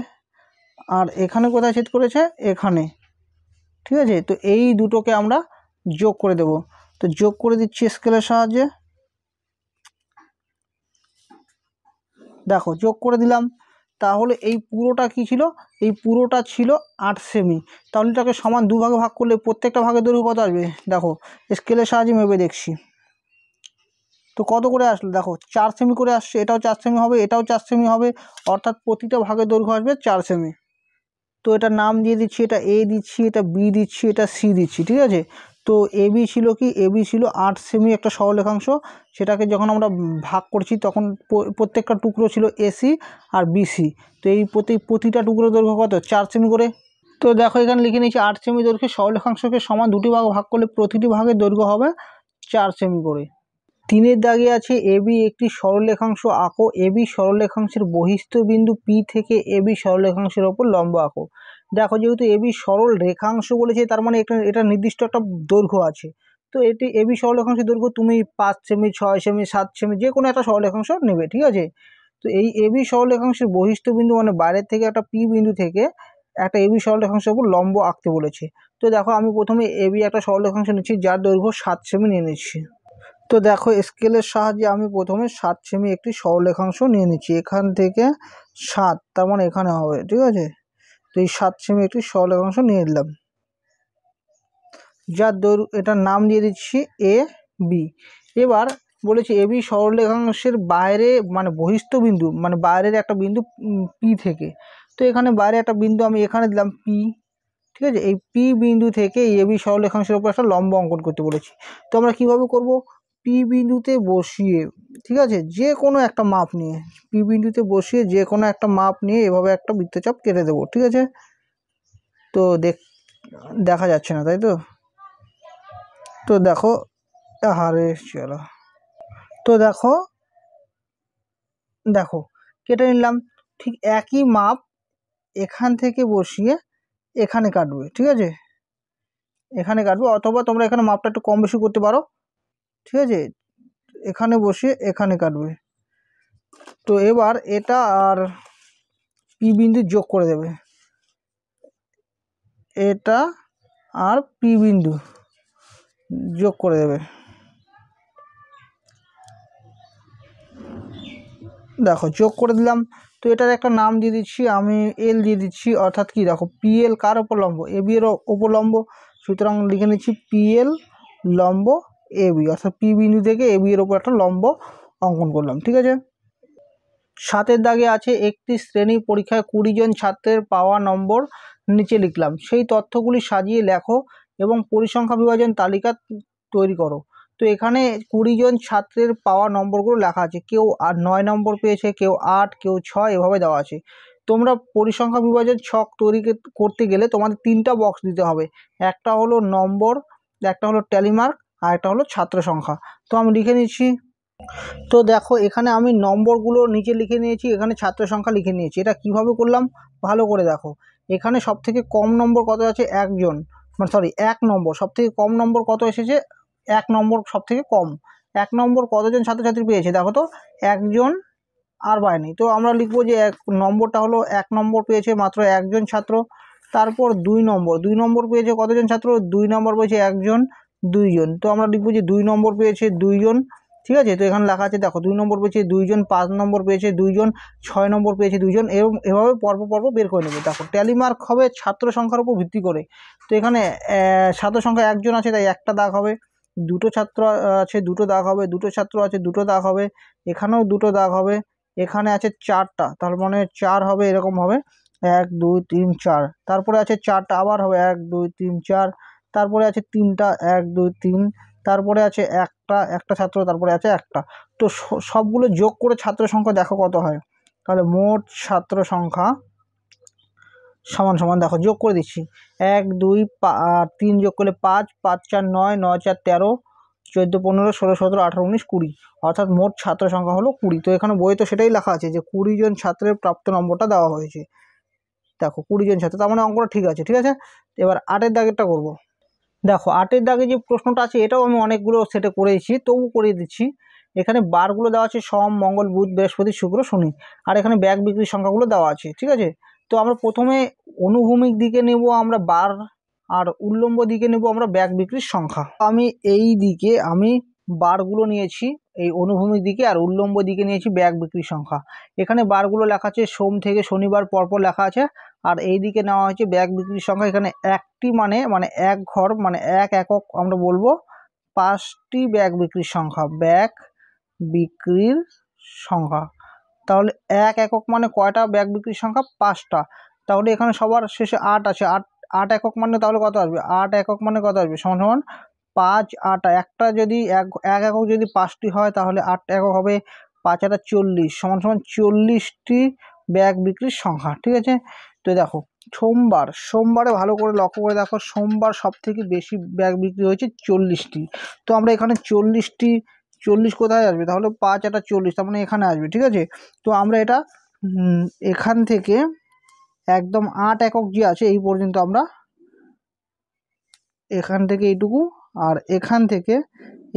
আর এখানে কোথায় ছেদ করেছে এখানে ঠিক আছে তো এই দুটোকে আমরা যোগ করে দেব তো যোগ করে দিচ্ছি স্কেলের সাহায্যে দেখো যোগ করে দিলাম তাহলে এই পুরোটা কি ছিল এই পুরোটা ছিল আট সেমি তাহলে এটাকে সমান দুভাগে ভাগ করলে প্রত্যেকটা ভাগে দৈর্ঘ্য কত আসবে দেখো স্কেলের সাহায্যে মেপে দেখছি তো কত করে আসলো দেখো চার সেমি করে আসছে এটাও চার সেমি হবে এটাও চার সেমি হবে অর্থাৎ প্রতিটা ভাগের দৈর্ঘ্য আসবে চার সেমি তো এটা নাম দিয়ে দিচ্ছি এটা এ দিচ্ছি এটা বি দিচ্ছি এটা সি দিচ্ছি ঠিক আছে তো এবি ছিল কি এবি ছিল আট সেমি একটা সরলেখাংশ সেটাকে যখন আমরা ভাগ করছি তখন প্রত্যেকটা টুকরো ছিল এসি আর বিসি তো এই প্রতি প্রতিটা টুকরো দৈর্ঘ্য কত চার সেমি করে তো দেখো এখানে লিখে নিয়েছি আট সেমি দৈর্ঘ্যে সরলেখাংশকে সমান দুটি ভাগ ভাগ করলে প্রতিটি ভাগের দৈর্ঘ্য হবে চার সেমি করে তিনের দাগে আছে এবি একটি সরলেখাংশ আঁকো এবি সরলেখাংশের বহিস্থ বিন্দু পি থেকে এবি সরলেখাংশের ওপর লম্ব আঁকো দেখো যেহেতু এবি সরল রেখাংশ বলেছে তার মানে এটা এটা নির্দিষ্ট একটা দৈর্ঘ্য আছে তো এটি এবি সরলরেখাংশের দৈর্ঘ্য তুমি পাঁচ সেমি ছয় সেমি সাত সেমি যে কোনো একটা সরলেখাংশ নেবে ঠিক আছে তো এই এবি সরলেখাংশের বহিষ্ঠ বিন্দু মানে বাইরের থেকে একটা পি বিন্দু থেকে একটা এবি সরলেখাংশের ওপর লম্ব আঁকতে বলেছে তো দেখো আমি প্রথমে এবি একটা সরলেখাংশ নিচ্ছি যার দৈর্ঘ্য সাত সেমি নিয়ে নিচ্ছি তো দেখো স্কেলের সাহায্যে আমি প্রথমে সাত সেমি একটি সরলেখাংশ নিয়ে নিচ্ছি এখান থেকে সাত তার মানে এখানে হবে ঠিক আছে তো এই সাত সেমি একটি সরলেখাংশ নিয়ে নিলাম যার দৈর এটার নাম দিয়ে দিচ্ছি এ বি এবার বলেছি এবি সরলেখাংশের বাইরে মানে বহিষ্ঠ বিন্দু মানে বাইরের একটা বিন্দু পি থেকে তো এখানে বাইরে একটা বিন্দু আমি এখানে দিলাম পি ঠিক আছে এই পি বিন্দু থেকে এবি সরলেখাংশের উপর একটা লম্ব অঙ্কন করতে বলেছি তো আমরা কীভাবে করবো পি বিন্দুতে বসিয়ে ঠিক আছে যে কোনো একটা মাপ নিয়ে পি বিন্দুতে বসিয়ে যে কোনো একটা মাপ নিয়ে এভাবে একটা বৃত্তচাপ কেটে দেবো ঠিক আছে তো দেখ দেখা যাচ্ছে না তাই তো তো দেখো হারে চলো তো দেখো দেখো কেটে নিলাম ঠিক একই মাপ এখান থেকে বসিয়ে এখানে কাটবে ঠিক আছে এখানে কাটবে অথবা তোমরা এখানে মাপটা একটু কম বেশি করতে পারো ঠিক আছে এখানে বসে এখানে কাটবে তো এবার এটা আর পি বিন্দু যোগ করে দেবে এটা আর পি বিন্দু যোগ করে দেবে দেখো যোগ করে দিলাম তো এটার একটা নাম দিয়ে দিচ্ছি আমি এল দিয়ে দিচ্ছি অর্থাৎ কি দেখো পিএল কার উপলম্ব লম্ব এ বি এর ওপর লম্ব সুতরাং লিখে নিচ্ছি পিএল লম্ব এ বি অর্থাৎ পি বিন্দু থেকে এ বি এর ওপর একটা লম্ব অঙ্কন করলাম ঠিক আছে সাতের দাগে আছে একটি শ্রেণী পরীক্ষায় কুড়ি জন ছাত্রের পাওয়া নম্বর নিচে লিখলাম সেই তথ্যগুলি সাজিয়ে লেখো এবং পরিসংখ্যা বিভাজন তালিকা তৈরি করো তো এখানে কুড়ি জন ছাত্রের পাওয়া নম্বরগুলো লেখা আছে কেউ আর নয় নম্বর পেয়েছে কেউ আট কেউ ছয় এভাবে দেওয়া আছে তোমরা পরিসংখ্যা বিভাজন ছক তৈরি করতে গেলে তোমাদের তিনটা বক্স দিতে হবে একটা হলো নম্বর একটা হলো ট্যালিমার্ক আর একটা হলো ছাত্র সংখ্যা তো আমি লিখে নিচ্ছি তো দেখো এখানে আমি নম্বরগুলো নিচে লিখে নিয়েছি এখানে ছাত্র সংখ্যা লিখে নিয়েছি এটা কিভাবে করলাম ভালো করে দেখো এখানে সব থেকে কম নম্বর কত আছে একজন মানে সরি এক নম্বর সব থেকে কম নম্বর কত এসেছে এক নম্বর সব থেকে কম এক নম্বর কতজন ছাত্রছাত্রী পেয়েছে দেখো তো একজন আর পায়নি তো আমরা লিখবো যে এক নম্বরটা হলো এক নম্বর পেয়েছে মাত্র একজন ছাত্র তারপর দুই নম্বর দুই নম্বর পেয়েছে কতজন ছাত্র দুই নম্বর পেয়েছে একজন দুইজন তো আমরা লিখবো যে দুই নম্বর পেয়েছে দুইজন ঠিক আছে তো এখানে লেখা আছে দেখো দুই নম্বর পেয়েছে দুইজন পাঁচ নম্বর পেয়েছে দুইজন ছয় নম্বর পেয়েছে দুইজন এবং এভাবে পর্ব পর্ব বের করে নেবে দেখো ট্যালি মার্ক হবে ছাত্র সংখ্যার উপর ভিত্তি করে তো এখানে ছাত্র সংখ্যা একজন আছে তাই একটা দাগ হবে দুটো ছাত্র আছে দুটো দাগ হবে দুটো ছাত্র আছে দুটো দাগ হবে এখানেও দুটো দাগ হবে এখানে আছে চারটা তার মানে চার হবে এরকম হবে এক দুই তিন চার তারপরে আছে চারটা আবার হবে এক দুই তিন চার তারপরে আছে তিনটা এক দুই তিন তারপরে আছে একটা একটা ছাত্র তারপরে আছে একটা তো সবগুলো যোগ করে ছাত্র সংখ্যা দেখো কত হয় তাহলে মোট ছাত্র সংখ্যা সমান সমান দেখো যোগ করে দিচ্ছি এক দুই তিন যোগ করলে পাঁচ পাঁচ চার নয় নয় চার তেরো চোদ্দো পনেরো ষোলো সতেরো আঠারো উনিশ কুড়ি অর্থাৎ মোট ছাত্র সংখ্যা হলো কুড়ি তো এখানে বই তো সেটাই লেখা আছে যে কুড়ি জন ছাত্রের প্রাপ্ত নম্বরটা দেওয়া হয়েছে দেখো কুড়ি জন ছাত্র তার মানে অঙ্কটা ঠিক আছে ঠিক আছে এবার আটের দাগেরটা করবো দেখো আটের দাগে যে প্রশ্নটা আছে এটাও আমি অনেকগুলো সেটে করেছি তবু করে দিচ্ছি এখানে বারগুলো দেওয়া আছে সোম মঙ্গল বুধ বৃহস্পতি শুক্র শনি আর এখানে ব্যাগ বিক্রির সংখ্যাগুলো দেওয়া আছে ঠিক আছে তো আমরা প্রথমে অনুভূমিক দিকে নেব আমরা বার আর উল্লম্ব দিকে নেব আমরা ব্যাগ বিক্রির সংখ্যা আমি এই দিকে আমি বারগুলো নিয়েছি এই অনুভূমিক দিকে আর উল্লম্ব দিকে নিয়েছি ব্যাগ বিক্রি সংখ্যা এখানে বারগুলো লেখা আছে সোম থেকে শনিবার পরপর লেখা আছে আর এই দিকে নেওয়া হয়েছে ব্যাগ বিক্রির সংখ্যা এখানে একটি মানে মানে এক ঘর মানে এক একক আমরা বলবো পাঁচটি ব্যাগ বিক্রির সংখ্যা ব্যাগ বিক্রির সংখ্যা তাহলে এক একক মানে কয়টা ব্যাগ বিক্রির সংখ্যা পাঁচটা তাহলে এখানে সবার শেষে আট আছে আট আট একক মানে তাহলে কত আসবে আট একক মানে কত আসবে সমান সমান পাঁচ আট একটা যদি এক এক একক যদি পাঁচটি হয় তাহলে আট একক হবে পাঁচ আটা চল্লিশ সমান সমান চল্লিশটি ব্যাগ বিক্রির সংখ্যা ঠিক আছে তো দেখো সোমবার সোমবারে ভালো করে লক্ষ্য করে দেখো সোমবার সব থেকে বেশি ব্যাগ বিক্রি হয়েছে চল্লিশটি তো আমরা এখানে চল্লিশটি চল্লিশ কোথায় আসবে তাহলে পাঁচ একটা চল্লিশ তার মানে এখানে আসবে ঠিক আছে তো আমরা এটা এখান থেকে একদম আট একক যে আছে এই পর্যন্ত আমরা এখান থেকে এইটুকু আর এখান থেকে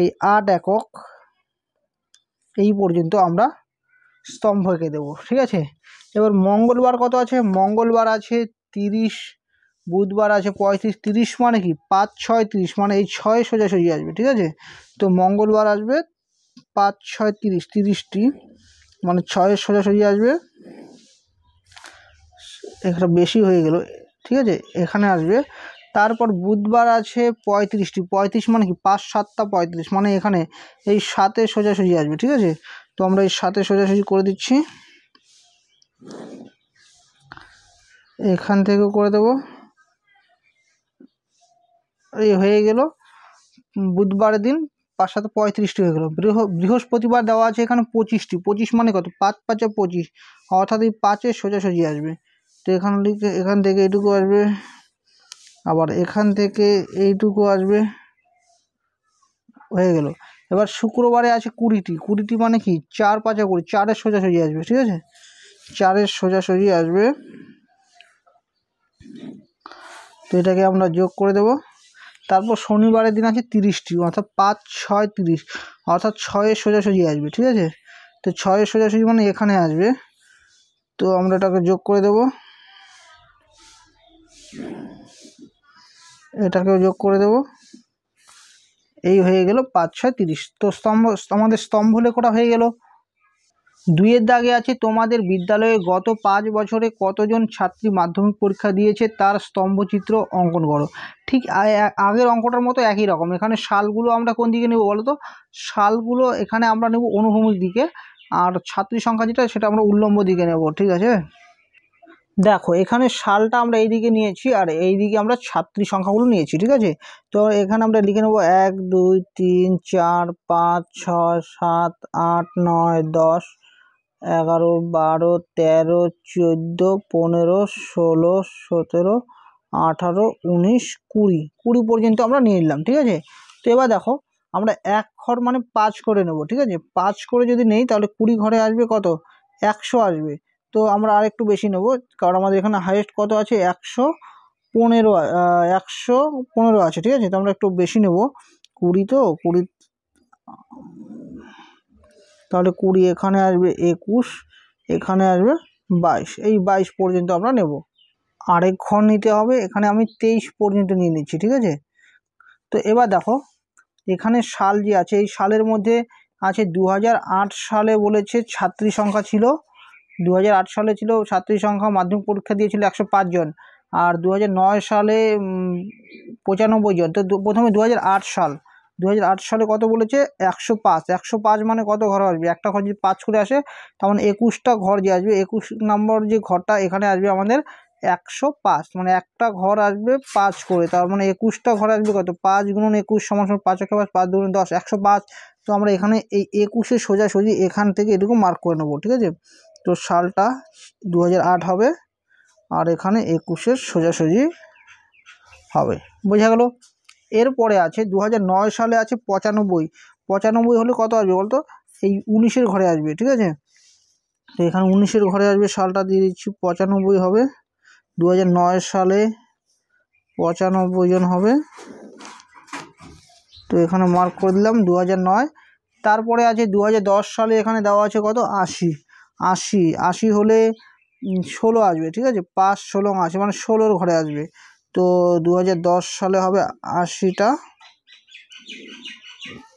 এই আট একক এই পর্যন্ত আমরা স্তম্ভ এঁকে দেবো ঠিক আছে এবার মঙ্গলবার কত আছে মঙ্গলবার আছে তিরিশ বুধবার আছে পঁয়ত্রিশ তিরিশ মানে কি পাঁচ ছয় তিরিশ মানে এই ছয় সোজাসুজি আসবে ঠিক আছে তো মঙ্গলবার আসবে পাঁচ ছয় তিরিশ তিরিশটি মানে ছয় সোজাসুজি আসবে এখানে বেশি হয়ে গেল ঠিক আছে এখানে আসবে তারপর বুধবার আছে পঁয়ত্রিশটি পঁয়ত্রিশ মানে কি পাঁচ সাতটা পঁয়ত্রিশ মানে এখানে এই সাতে সোজাসুজি আসবে ঠিক আছে তো আমরা এই সাতে সোজাসুজি করে দিচ্ছি এখান থেকেও করে দেব এই হয়ে গেল বুধবার দিন পাঁচ সাথে পঁয়ত্রিশটি হয়ে গেলো বৃহ বৃহস্পতিবার দেওয়া আছে এখানে পঁচিশটি পঁচিশ মানে কত পাঁচ পাঁচে পঁচিশ অর্থাৎ এই পাঁচে সোজাসুজি আসবে তো এখান থেকে এখান থেকে এটুকু আসবে আবার এখান থেকে এইটুকু আসবে হয়ে গেল এবার শুক্রবারে আছে কুড়িটি কুড়িটি মানে কি চার পাঁচা কুড়ি চারের সোজাসুজি আসবে ঠিক আছে চারের সোজাসুজি আসবে তো এটাকে আমরা যোগ করে দেব তারপর শনিবারের দিন আছে তিরিশটি অর্থাৎ পাঁচ ছয় তিরিশ অর্থাৎ ছয়ের সোজাসুজি আসবে ঠিক আছে তো ছয়ের সোজাসুজি মানে এখানে আসবে তো আমরা এটাকে যোগ করে দেবো এটাকেও যোগ করে দেব এই হয়ে গেল পাঁচ ছয় তিরিশ তো স্তম্ভ আমাদের স্তম্ভ লেখটা হয়ে গেল দুইয়ের দাগে আছে তোমাদের বিদ্যালয়ে গত পাঁচ বছরে কতজন ছাত্রী মাধ্যমিক পরীক্ষা দিয়েছে তার স্তম্ভচিত্র অঙ্কন করো ঠিক আগের অঙ্কটার মতো একই রকম এখানে সালগুলো আমরা কোন দিকে নেব বলো তো সালগুলো এখানে আমরা নেব অনুভূমিক দিকে আর ছাত্রী সংখ্যা যেটা সেটা আমরা উল্লম্ব দিকে নেব ঠিক আছে দেখো এখানে সালটা আমরা এইদিকে নিয়েছি আর এইদিকে আমরা ছাত্রী সংখ্যাগুলো নিয়েছি ঠিক আছে তো এখানে আমরা লিখে নেবো এক দুই তিন চার পাঁচ ছয় সাত আট নয় দশ এগারো বারো তেরো চোদ্দো পনেরো ষোলো সতেরো আঠারো উনিশ কুড়ি কুড়ি পর্যন্ত আমরা নিয়ে নিলাম ঠিক আছে তো এবার দেখো আমরা এক ঘর মানে পাঁচ করে নেব ঠিক আছে পাঁচ করে যদি নেই তাহলে কুড়ি ঘরে আসবে কত একশো আসবে তো আমরা আর একটু বেশি নেব কারণ আমাদের এখানে হাইয়েস্ট কত আছে একশো পনেরো একশো পনেরো আছে ঠিক আছে তো আমরা একটু বেশি নেব কুড়ি তো কুড়ি তাহলে কুড়ি এখানে আসবে একুশ এখানে আসবে বাইশ এই বাইশ পর্যন্ত আমরা নেব আরেক ঘর নিতে হবে এখানে আমি তেইশ পর্যন্ত নিয়ে নিচ্ছি ঠিক আছে তো এবার দেখো এখানে সাল যে আছে এই সালের মধ্যে আছে দু সালে বলেছে ছাত্রী সংখ্যা ছিল দু সালে ছিল ছাত্রী সংখ্যা মাধ্যমিক পরীক্ষা দিয়েছিল একশো জন আর দু সালে পঁচানব্বই জন তো প্রথমে দু সাল দু সালে কত বলেছে একশো পাঁচ একশো পাঁচ মানে কত ঘর আসবে একটা ঘর যদি পাঁচ করে আসে তখন একুশটা ঘর যে আসবে একুশ নম্বর যে ঘরটা এখানে আসবে আমাদের একশো পাঁচ মানে একটা ঘর আসবে পাঁচ করে তার মানে একুশটা ঘর আসবে কত পাঁচ গুণন একুশ সমান সময় পাঁচ একশো পাঁচ পাঁচ দুগুণ দশ একশো পাঁচ তো আমরা এখানে এই একুশে সোজাসুজি এখান থেকে এটুকু মার্ক করে নেবো ঠিক আছে তো সালটা দু হবে আর এখানে একুশের সোজাসুজি হবে বোঝা গেল এরপরে আছে দু সালে আছে পঁচানব্বই পঁচানব্বই হলে কত আসবে বলতো এই উনিশের ঘরে আসবে ঠিক আছে তো এখানে উনিশের ঘরে আসবে সালটা দিয়ে দিচ্ছি পঁচানব্বই হবে দু সালে পঁচানব্বই জন হবে তো এখানে মার্ক করে দিলাম দু তারপরে আছে দু সালে এখানে দেওয়া আছে কত আশি আশি আশি হলে ষোলো আসবে ঠিক আছে পাঁচ ষোলো আশি মানে ষোলোর ঘরে আসবে তো দু সালে হবে আশিটা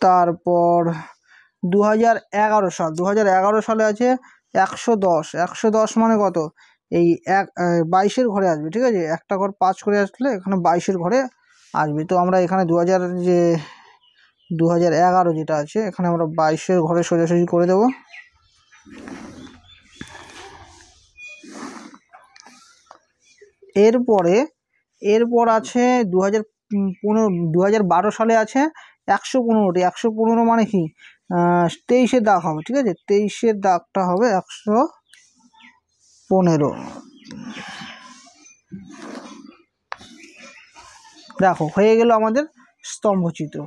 তারপর দু সাল দু সালে আছে একশো দশ একশো দশ মানে কত এই এক বাইশের ঘরে আসবে ঠিক আছে একটা ঘর পাঁচ করে আসলে এখানে বাইশের ঘরে আসবে তো আমরা এখানে দু যে দু যেটা আছে এখানে আমরা বাইশের ঘরে সোজাসুজি করে দেব এরপরে এরপর আছে দু হাজার পনেরো দু হাজার বারো সালে আছে একশো পনেরোটি একশো পনেরো মানে কি তেইশের দাগ হবে ঠিক আছে তেইশের দাগটা হবে একশো পনেরো দেখো হয়ে গেল আমাদের স্তম্ভচিত্র